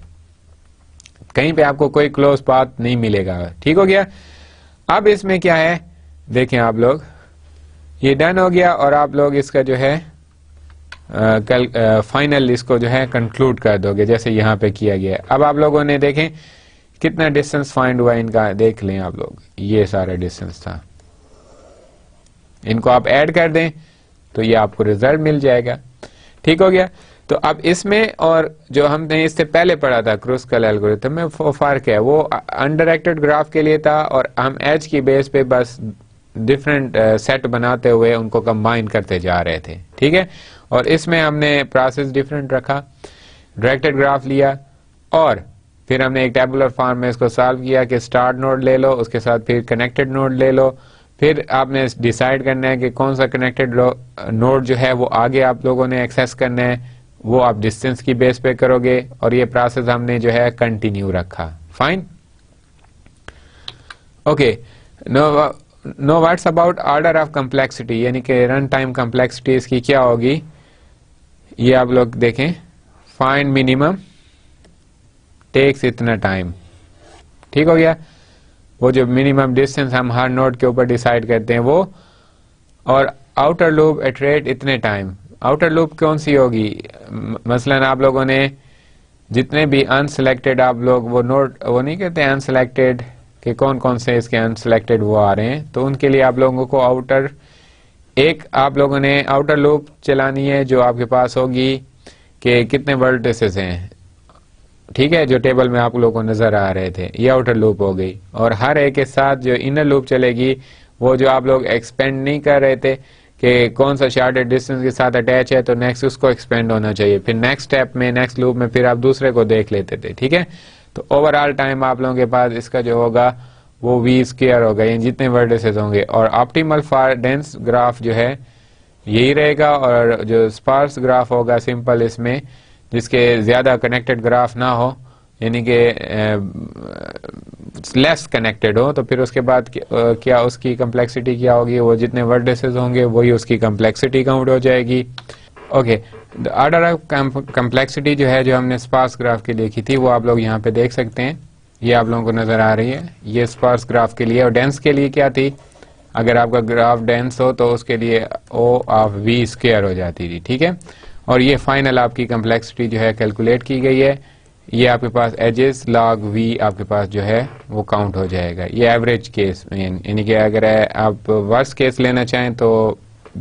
कहीं पे आपको कोई क्लोज पाथ नहीं मिलेगा ठीक हो गया अब इसमें क्या है देखें आप लोग ये डन हो गया और आप लोग इसका जो है आ, कल फाइनल इसको जो है कंक्लूड कर दोगे जैसे यहां पे किया गया अब आप लोगों ने देखें कितना डिस्टेंस फाइंड हुआ इनका देख लें आप लोग ये सारा डिस्टेंस था इनको आप ऐड कर दें तो ये आपको रिजल्ट मिल जाएगा ठीक हो गया तो अब इसमें और जो हमने इससे पहले पढ़ा था क्रूस्कल एल्गोरिथम में फर्क है वो अनडायरेक्टेड ग्राफ के लिए था और हम एच की बेस पे बस डिफरेंट सेट बनाते हुए उनको कंबाइन करते जा रहे थे ठीक है और इसमें हमने प्रोसेस डिफरेंट रखा डायरेक्टेड ग्राफ लिया और फिर हमने एक टेबुलर फॉर्म में इसको सॉल्व किया कि स्टार्ट नोड ले लो उसके साथ फिर कनेक्टेड नोड ले लो फिर आपने डिसाइड करना है कि कौन सा कनेक्टेड नोड जो है वो आगे आप लोगों ने एक्सेस करना है वो आप डिस्टेंस की बेस पे करोगे और ये प्रोसेस हमने जो है कंटिन्यू रखा fine okay no no what's about order of complexity यानी कि रन टाइम कम्प्लेक्सिटी इसकी क्या होगी ये आप लोग देखें फाइन मिनिमम टेक्स इतना टाइम ठीक हो गया वो जो मिनिमम डिस्टेंस हम हर नोड के ऊपर डिसाइड करते हैं वो और आउटर लूप एट रेट इतने टाइम आउटर लूप कौन सी होगी मसलन आप लोगों ने जितने भी अनसेलेक्टेड आप लोग वो नोट वो नहीं कहते अनसेलेक्टेड कि कौन कौन से इसके अनसेलेक्टेड वो आ रहे हैं तो उनके लिए आप लोगों को आउटर एक आप लोगों ने आउटर लूप चलानी है जो आपके पास होगी कि कितने वर्ल्ड हैं ठीक है जो टेबल में आप लोगों को नजर आ रहे थे ये आउटर लूप हो गई और हर एक के साथ जो इनर लूप चलेगी वो जो आप लोग एक्सपेंड नहीं कर रहे थे कि कौन सा शार्टेड डिस्टेंस के साथ अटैच है तो नेक्स्ट उसको एक्सपेंड होना चाहिए फिर नेक्स्ट स्टेप में नेक्स्ट लूप में फिर आप दूसरे को देख लेते थे ठीक है तो ओवरऑल टाइम आप लोगों के पास इसका जो होगा वो वी स्केयर होगा ये जितने वर्डेसेस होंगे और ऑप्टिमल फॉर डेंस ग्राफ जो है यही रहेगा और जो स्पार्स ग्राफ होगा सिंपल इसमें जिसके ज़्यादा कनेक्टेड ग्राफ ना हो यानी कि लेस कनेक्टेड हो तो फिर उसके बाद क्या उसकी कम्प्लेक्सिटी क्या होगी वो जितने वर्डेसेस होंगे वही उसकी कम्प्लेक्सिटी काउंट हो जाएगी ओके आर्डर ऑफ कम्प्लेक्सिटी जो है जो हमने स्पार्स ग्राफ के लिए की थी वो आप लोग यहाँ पे देख सकते हैं ये आप लोगों को नज़र आ रही है ये स्पार्स ग्राफ के लिए और डेंस के लिए क्या थी अगर आपका ग्राफ डेंस हो तो उसके लिए ओ ऑफ वी स्केयर हो जाती थी ठीक है और ये फाइनल आपकी कम्प्लेक्सिटी जो है कैलकुलेट की गई है ये आपके पास एजेस लॉग वी आपके पास जो है वो काउंट हो जाएगा ये एवरेज केस यानी कि अगर आप वर्स केस लेना चाहें तो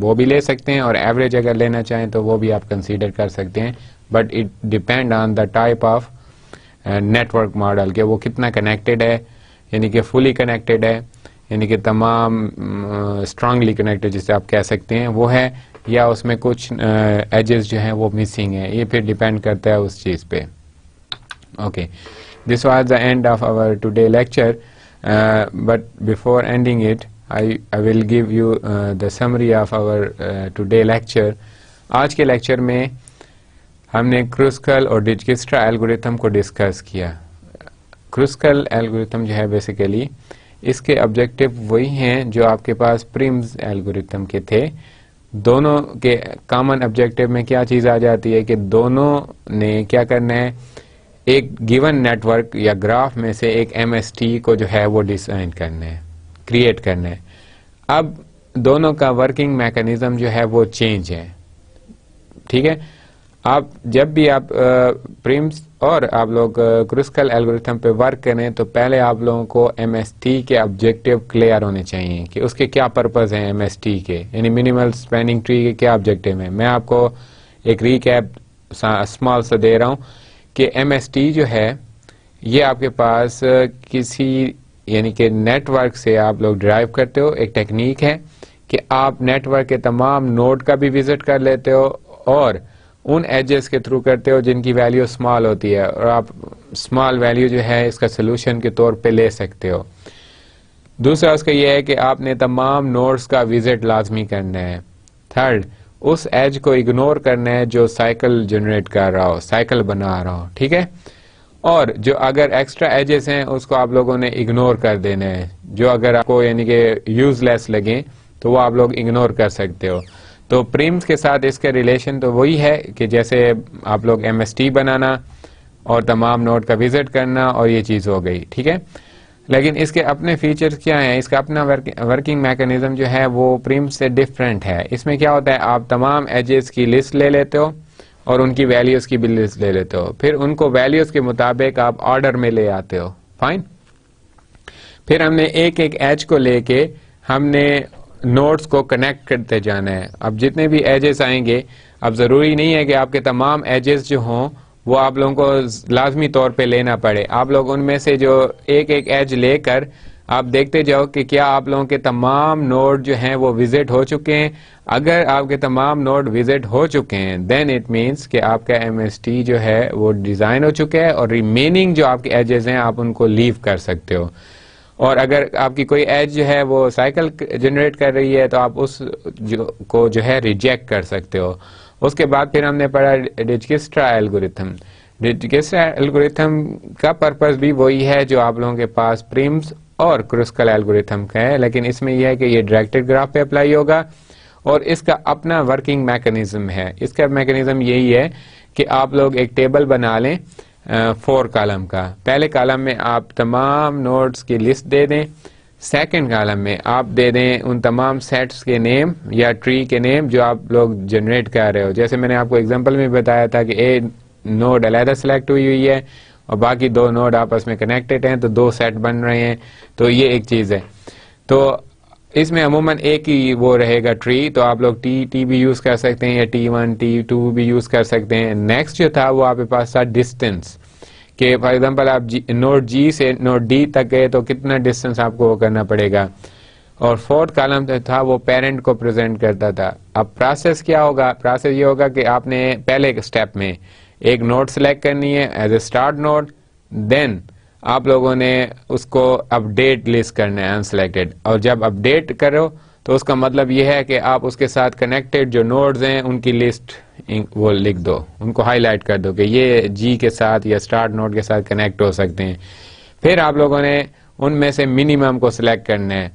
वो भी ले सकते हैं और एवरेज अगर लेना चाहें तो वो भी आप कंसीडर कर सकते हैं but it depend on the type of network model के वो कितना कनेक्टेड है यानी कि फुली कनेक्टेड है यानी कि तमाम स्ट्रांगली uh, कनेक्टेड जिसे आप कह सकते हैं वो है या उसमें कुछ एजेस जो हैं वो मिसिंग है ये फिर डिपेंड करता है उस चीज़ पे okay this was the end of our today lecture but before ending it I I will give you the summary of our today lecture आज के लेक्चर में हमने क्रूसकल और डिजकिस्ट्रा एल्गोरिथम को डिस्कस किया क्रूसकल एल्गोरिथम जो है बेसिकली इसके ऑब्जेक्टिव वही हैं जो आपके पास प्रिम्स एल्गोरिथम के थे दोनों के कॉमन ऑब्जेक्टिव में क्या चीज आ जाती है कि दोनों ने क्या करना है एक गिवन नेटवर्क या ग्राफ में से एक एम को जो है वो डिजाइन करना है क्रिएट करना है अब दोनों का वर्किंग मैकेनिज्म जो है वो चेंज है ठीक है आप जब भी आप प्रिम्स और आप लोग क्रिस्कल एल्गोरिथम पे वर्क करें तो पहले आप लोगों को एम के ऑब्जेक्टिव क्लियर होने चाहिए कि उसके क्या पर्पज़ हैं एम के यानी मिनिमल स्पेनिंग ट्री के क्या ऑब्जेक्टिव हैं मैं आपको एक रिकैप स्मॉल सा दे रहा हूँ कि एम जो है ये आपके पास किसी यानी कि नेटवर्क से आप लोग ड्राइव करते हो एक टेक्निक है कि आप नेटवर्क के तमाम नोड का भी विज़िट कर लेते हो और उन एजेस के थ्रू करते हो जिनकी वैल्यू स्मॉल होती है और आप स्मॉल वैल्यू जो है इसका सोल्यूशन के तौर पे ले सकते हो दूसरा उसका यह है कि आपने तमाम नोड्स का विजिट लाजमी करना है थर्ड उस एज को इग्नोर करना है जो साइकिल जनरेट कर रहा हो साइकिल बना रहा हो ठीक है और जो अगर एक्स्ट्रा एजेस हैं उसको आप लोगों ने इग्नोर कर देना है जो अगर आपको यानी कि यूजलेस लगे तो वो आप लोग इग्नोर कर सकते हो तो प्रीम्स के साथ इसके रिलेशन तो वही है कि जैसे आप लोग एम बनाना और तमाम नोट का विजिट करना और ये चीज़ हो गई ठीक है लेकिन इसके अपने फीचर्स क्या हैं इसका अपना वर्क, वर्किंग मैकेनिज्म जो है वो प्रीम से डिफरेंट है इसमें क्या होता है आप तमाम एजेस की लिस्ट ले लेते हो और उनकी वैल्यूज़ की भी लिस्ट ले लेते हो फिर उनको वैल्यूज़ के मुताबिक आप ऑर्डर में ले आते हो फाइन फिर हमने एक एक एज को लेके हमने नोट्स को कनेक्ट करते जाना है अब जितने भी एजेस आएंगे अब ज़रूरी नहीं है कि आपके तमाम एजेस जो हों वो आप लोगों को लाजमी तौर पे लेना पड़े आप लोग उनमें से जो एक एक एज लेकर आप देखते जाओ कि क्या आप लोगों के तमाम नोट जो हैं वो विजिट हो चुके हैं अगर आपके तमाम नोट विजिट हो चुके हैं देन इट मीन्स कि आपका टी जो है वो डिज़ाइन हो चुका है और रिमेनिंग जो आपके एजेस हैं आप उनको लीव कर सकते हो और अगर आपकी कोई एज जो है वो साइकिल जनरेट कर रही है तो आप उस जो को जो है रिजेक्ट कर सकते हो उसके बाद फिर हमने पढ़ा डिजकिस्ट्रा एल्गोरिथम डिजकिस्ट्रा एल्गोरिथम का पर्पस भी वही है जो आप लोगों के पास प्रिम्स और क्रिस्कल एल्गोरिथम का है लेकिन इसमें यह है कि ये डायरेक्टेड ग्राफ पे अप्लाई होगा और इसका अपना वर्किंग मैकेनिज्म है इसका मैकेनिज्म यही है कि आप लोग एक टेबल बना लें फोर कॉलम का पहले कॉलम में आप तमाम नोट्स की लिस्ट दे दें सेकंड कॉलम में आप दे दें उन तमाम सेट्स के नेम या ट्री के नेम जो आप लोग जनरेट कर रहे हो जैसे मैंने आपको एग्जांपल में बताया था कि ए नोड अलहदा सेलेक्ट हुई हुई है और बाकी दो नोड आपस में कनेक्टेड हैं तो दो सेट बन रहे हैं तो ये एक चीज़ है तो इसमें अमूमन एक ही वो रहेगा ट्री तो आप लोग टी टी भी यूज़ कर सकते हैं या टी वन टी टू भी यूज़ कर सकते हैं नेक्स्ट जो था वो आपके पास था डिस्टेंस के फॉर एग्जांपल आप जी, नोट जी से नोट डी तक गए तो कितना डिस्टेंस आपको वो करना पड़ेगा और फोर्थ कॉलम जो था वो पेरेंट को प्रेजेंट करता था अब प्रोसेस क्या होगा प्रोसेस ये होगा कि आपने पहले स्टेप में एक नोट सेलेक्ट करनी है as a start node then आप लोगों ने उसको अपडेट लिस्ट करना है अनसेलेक्टेड और जब अपडेट करो तो उसका मतलब यह है कि आप उसके साथ कनेक्टेड जो नोड्स हैं उनकी लिस्ट वो लिख दो उनको हाईलाइट कर दो कि ये जी के साथ या स्टार्ट नोड के साथ कनेक्ट हो सकते हैं फिर आप लोगों ने उनमें से मिनिमम को सिलेक्ट करना है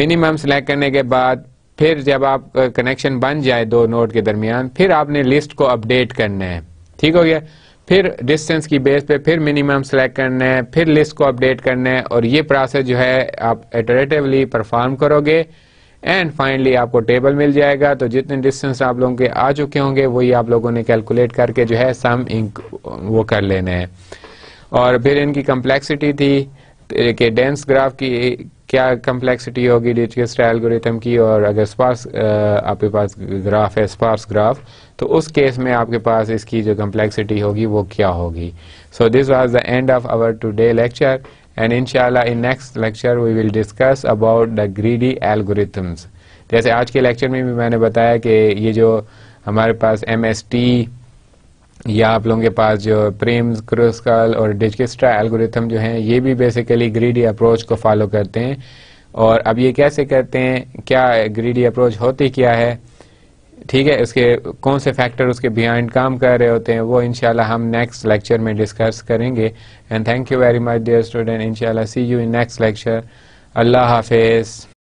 मिनिमम सिलेक्ट करने के बाद फिर जब आप कनेक्शन uh, बन जाए दो नोड के दरमियान फिर आपने लिस्ट को अपडेट करना है ठीक हो गया फिर डिस्टेंस की बेस पे फिर मिनिमम सेलेक्ट करना है फिर लिस्ट को अपडेट करना है और ये प्रोसेस जो है आप एटरेटिवली परफॉर्म करोगे एंड फाइनली आपको टेबल मिल जाएगा तो जितने डिस्टेंस आप लोगों के आ चुके होंगे वही आप लोगों ने कैलकुलेट करके जो है सम इंक वो कर लेने हैं और फिर इनकी कम्प्लेक्सिटी थी कि डेंस ग्राफ की क्या कम्प्लेक्सिटी होगी डिजिटल गोरिथम की और अगर स्पार्स आपके पास ग्राफ है स्पार्स ग्राफ तो उस केस में आपके पास इसकी जो कम्प्लेक्सिटी होगी वो क्या होगी so this was the end of our today lecture and इनशाला in next lecture we will discuss about the greedy algorithms जैसे आज के लेक्चर में भी मैंने बताया कि ये जो हमारे पास एम एस टी या आप लोगों के पास जो प्रेम्स क्रोस्कल और डिजकिस्ट्रा एल्गोरिथम जो हैं ये भी बेसिकली ग्रीडी अप्रोच को फॉलो करते हैं और अब ये कैसे करते हैं क्या ग्रीडी अप्रोच होती क्या है ठीक है उसके कौन से फैक्टर उसके बिहाइंड काम कर रहे होते हैं वो इनशाला हम नेक्स्ट लेक्चर में डिस्कस करेंगे and thank you very much dear student इनशाला see you in next lecture अल्लाह हाफिज़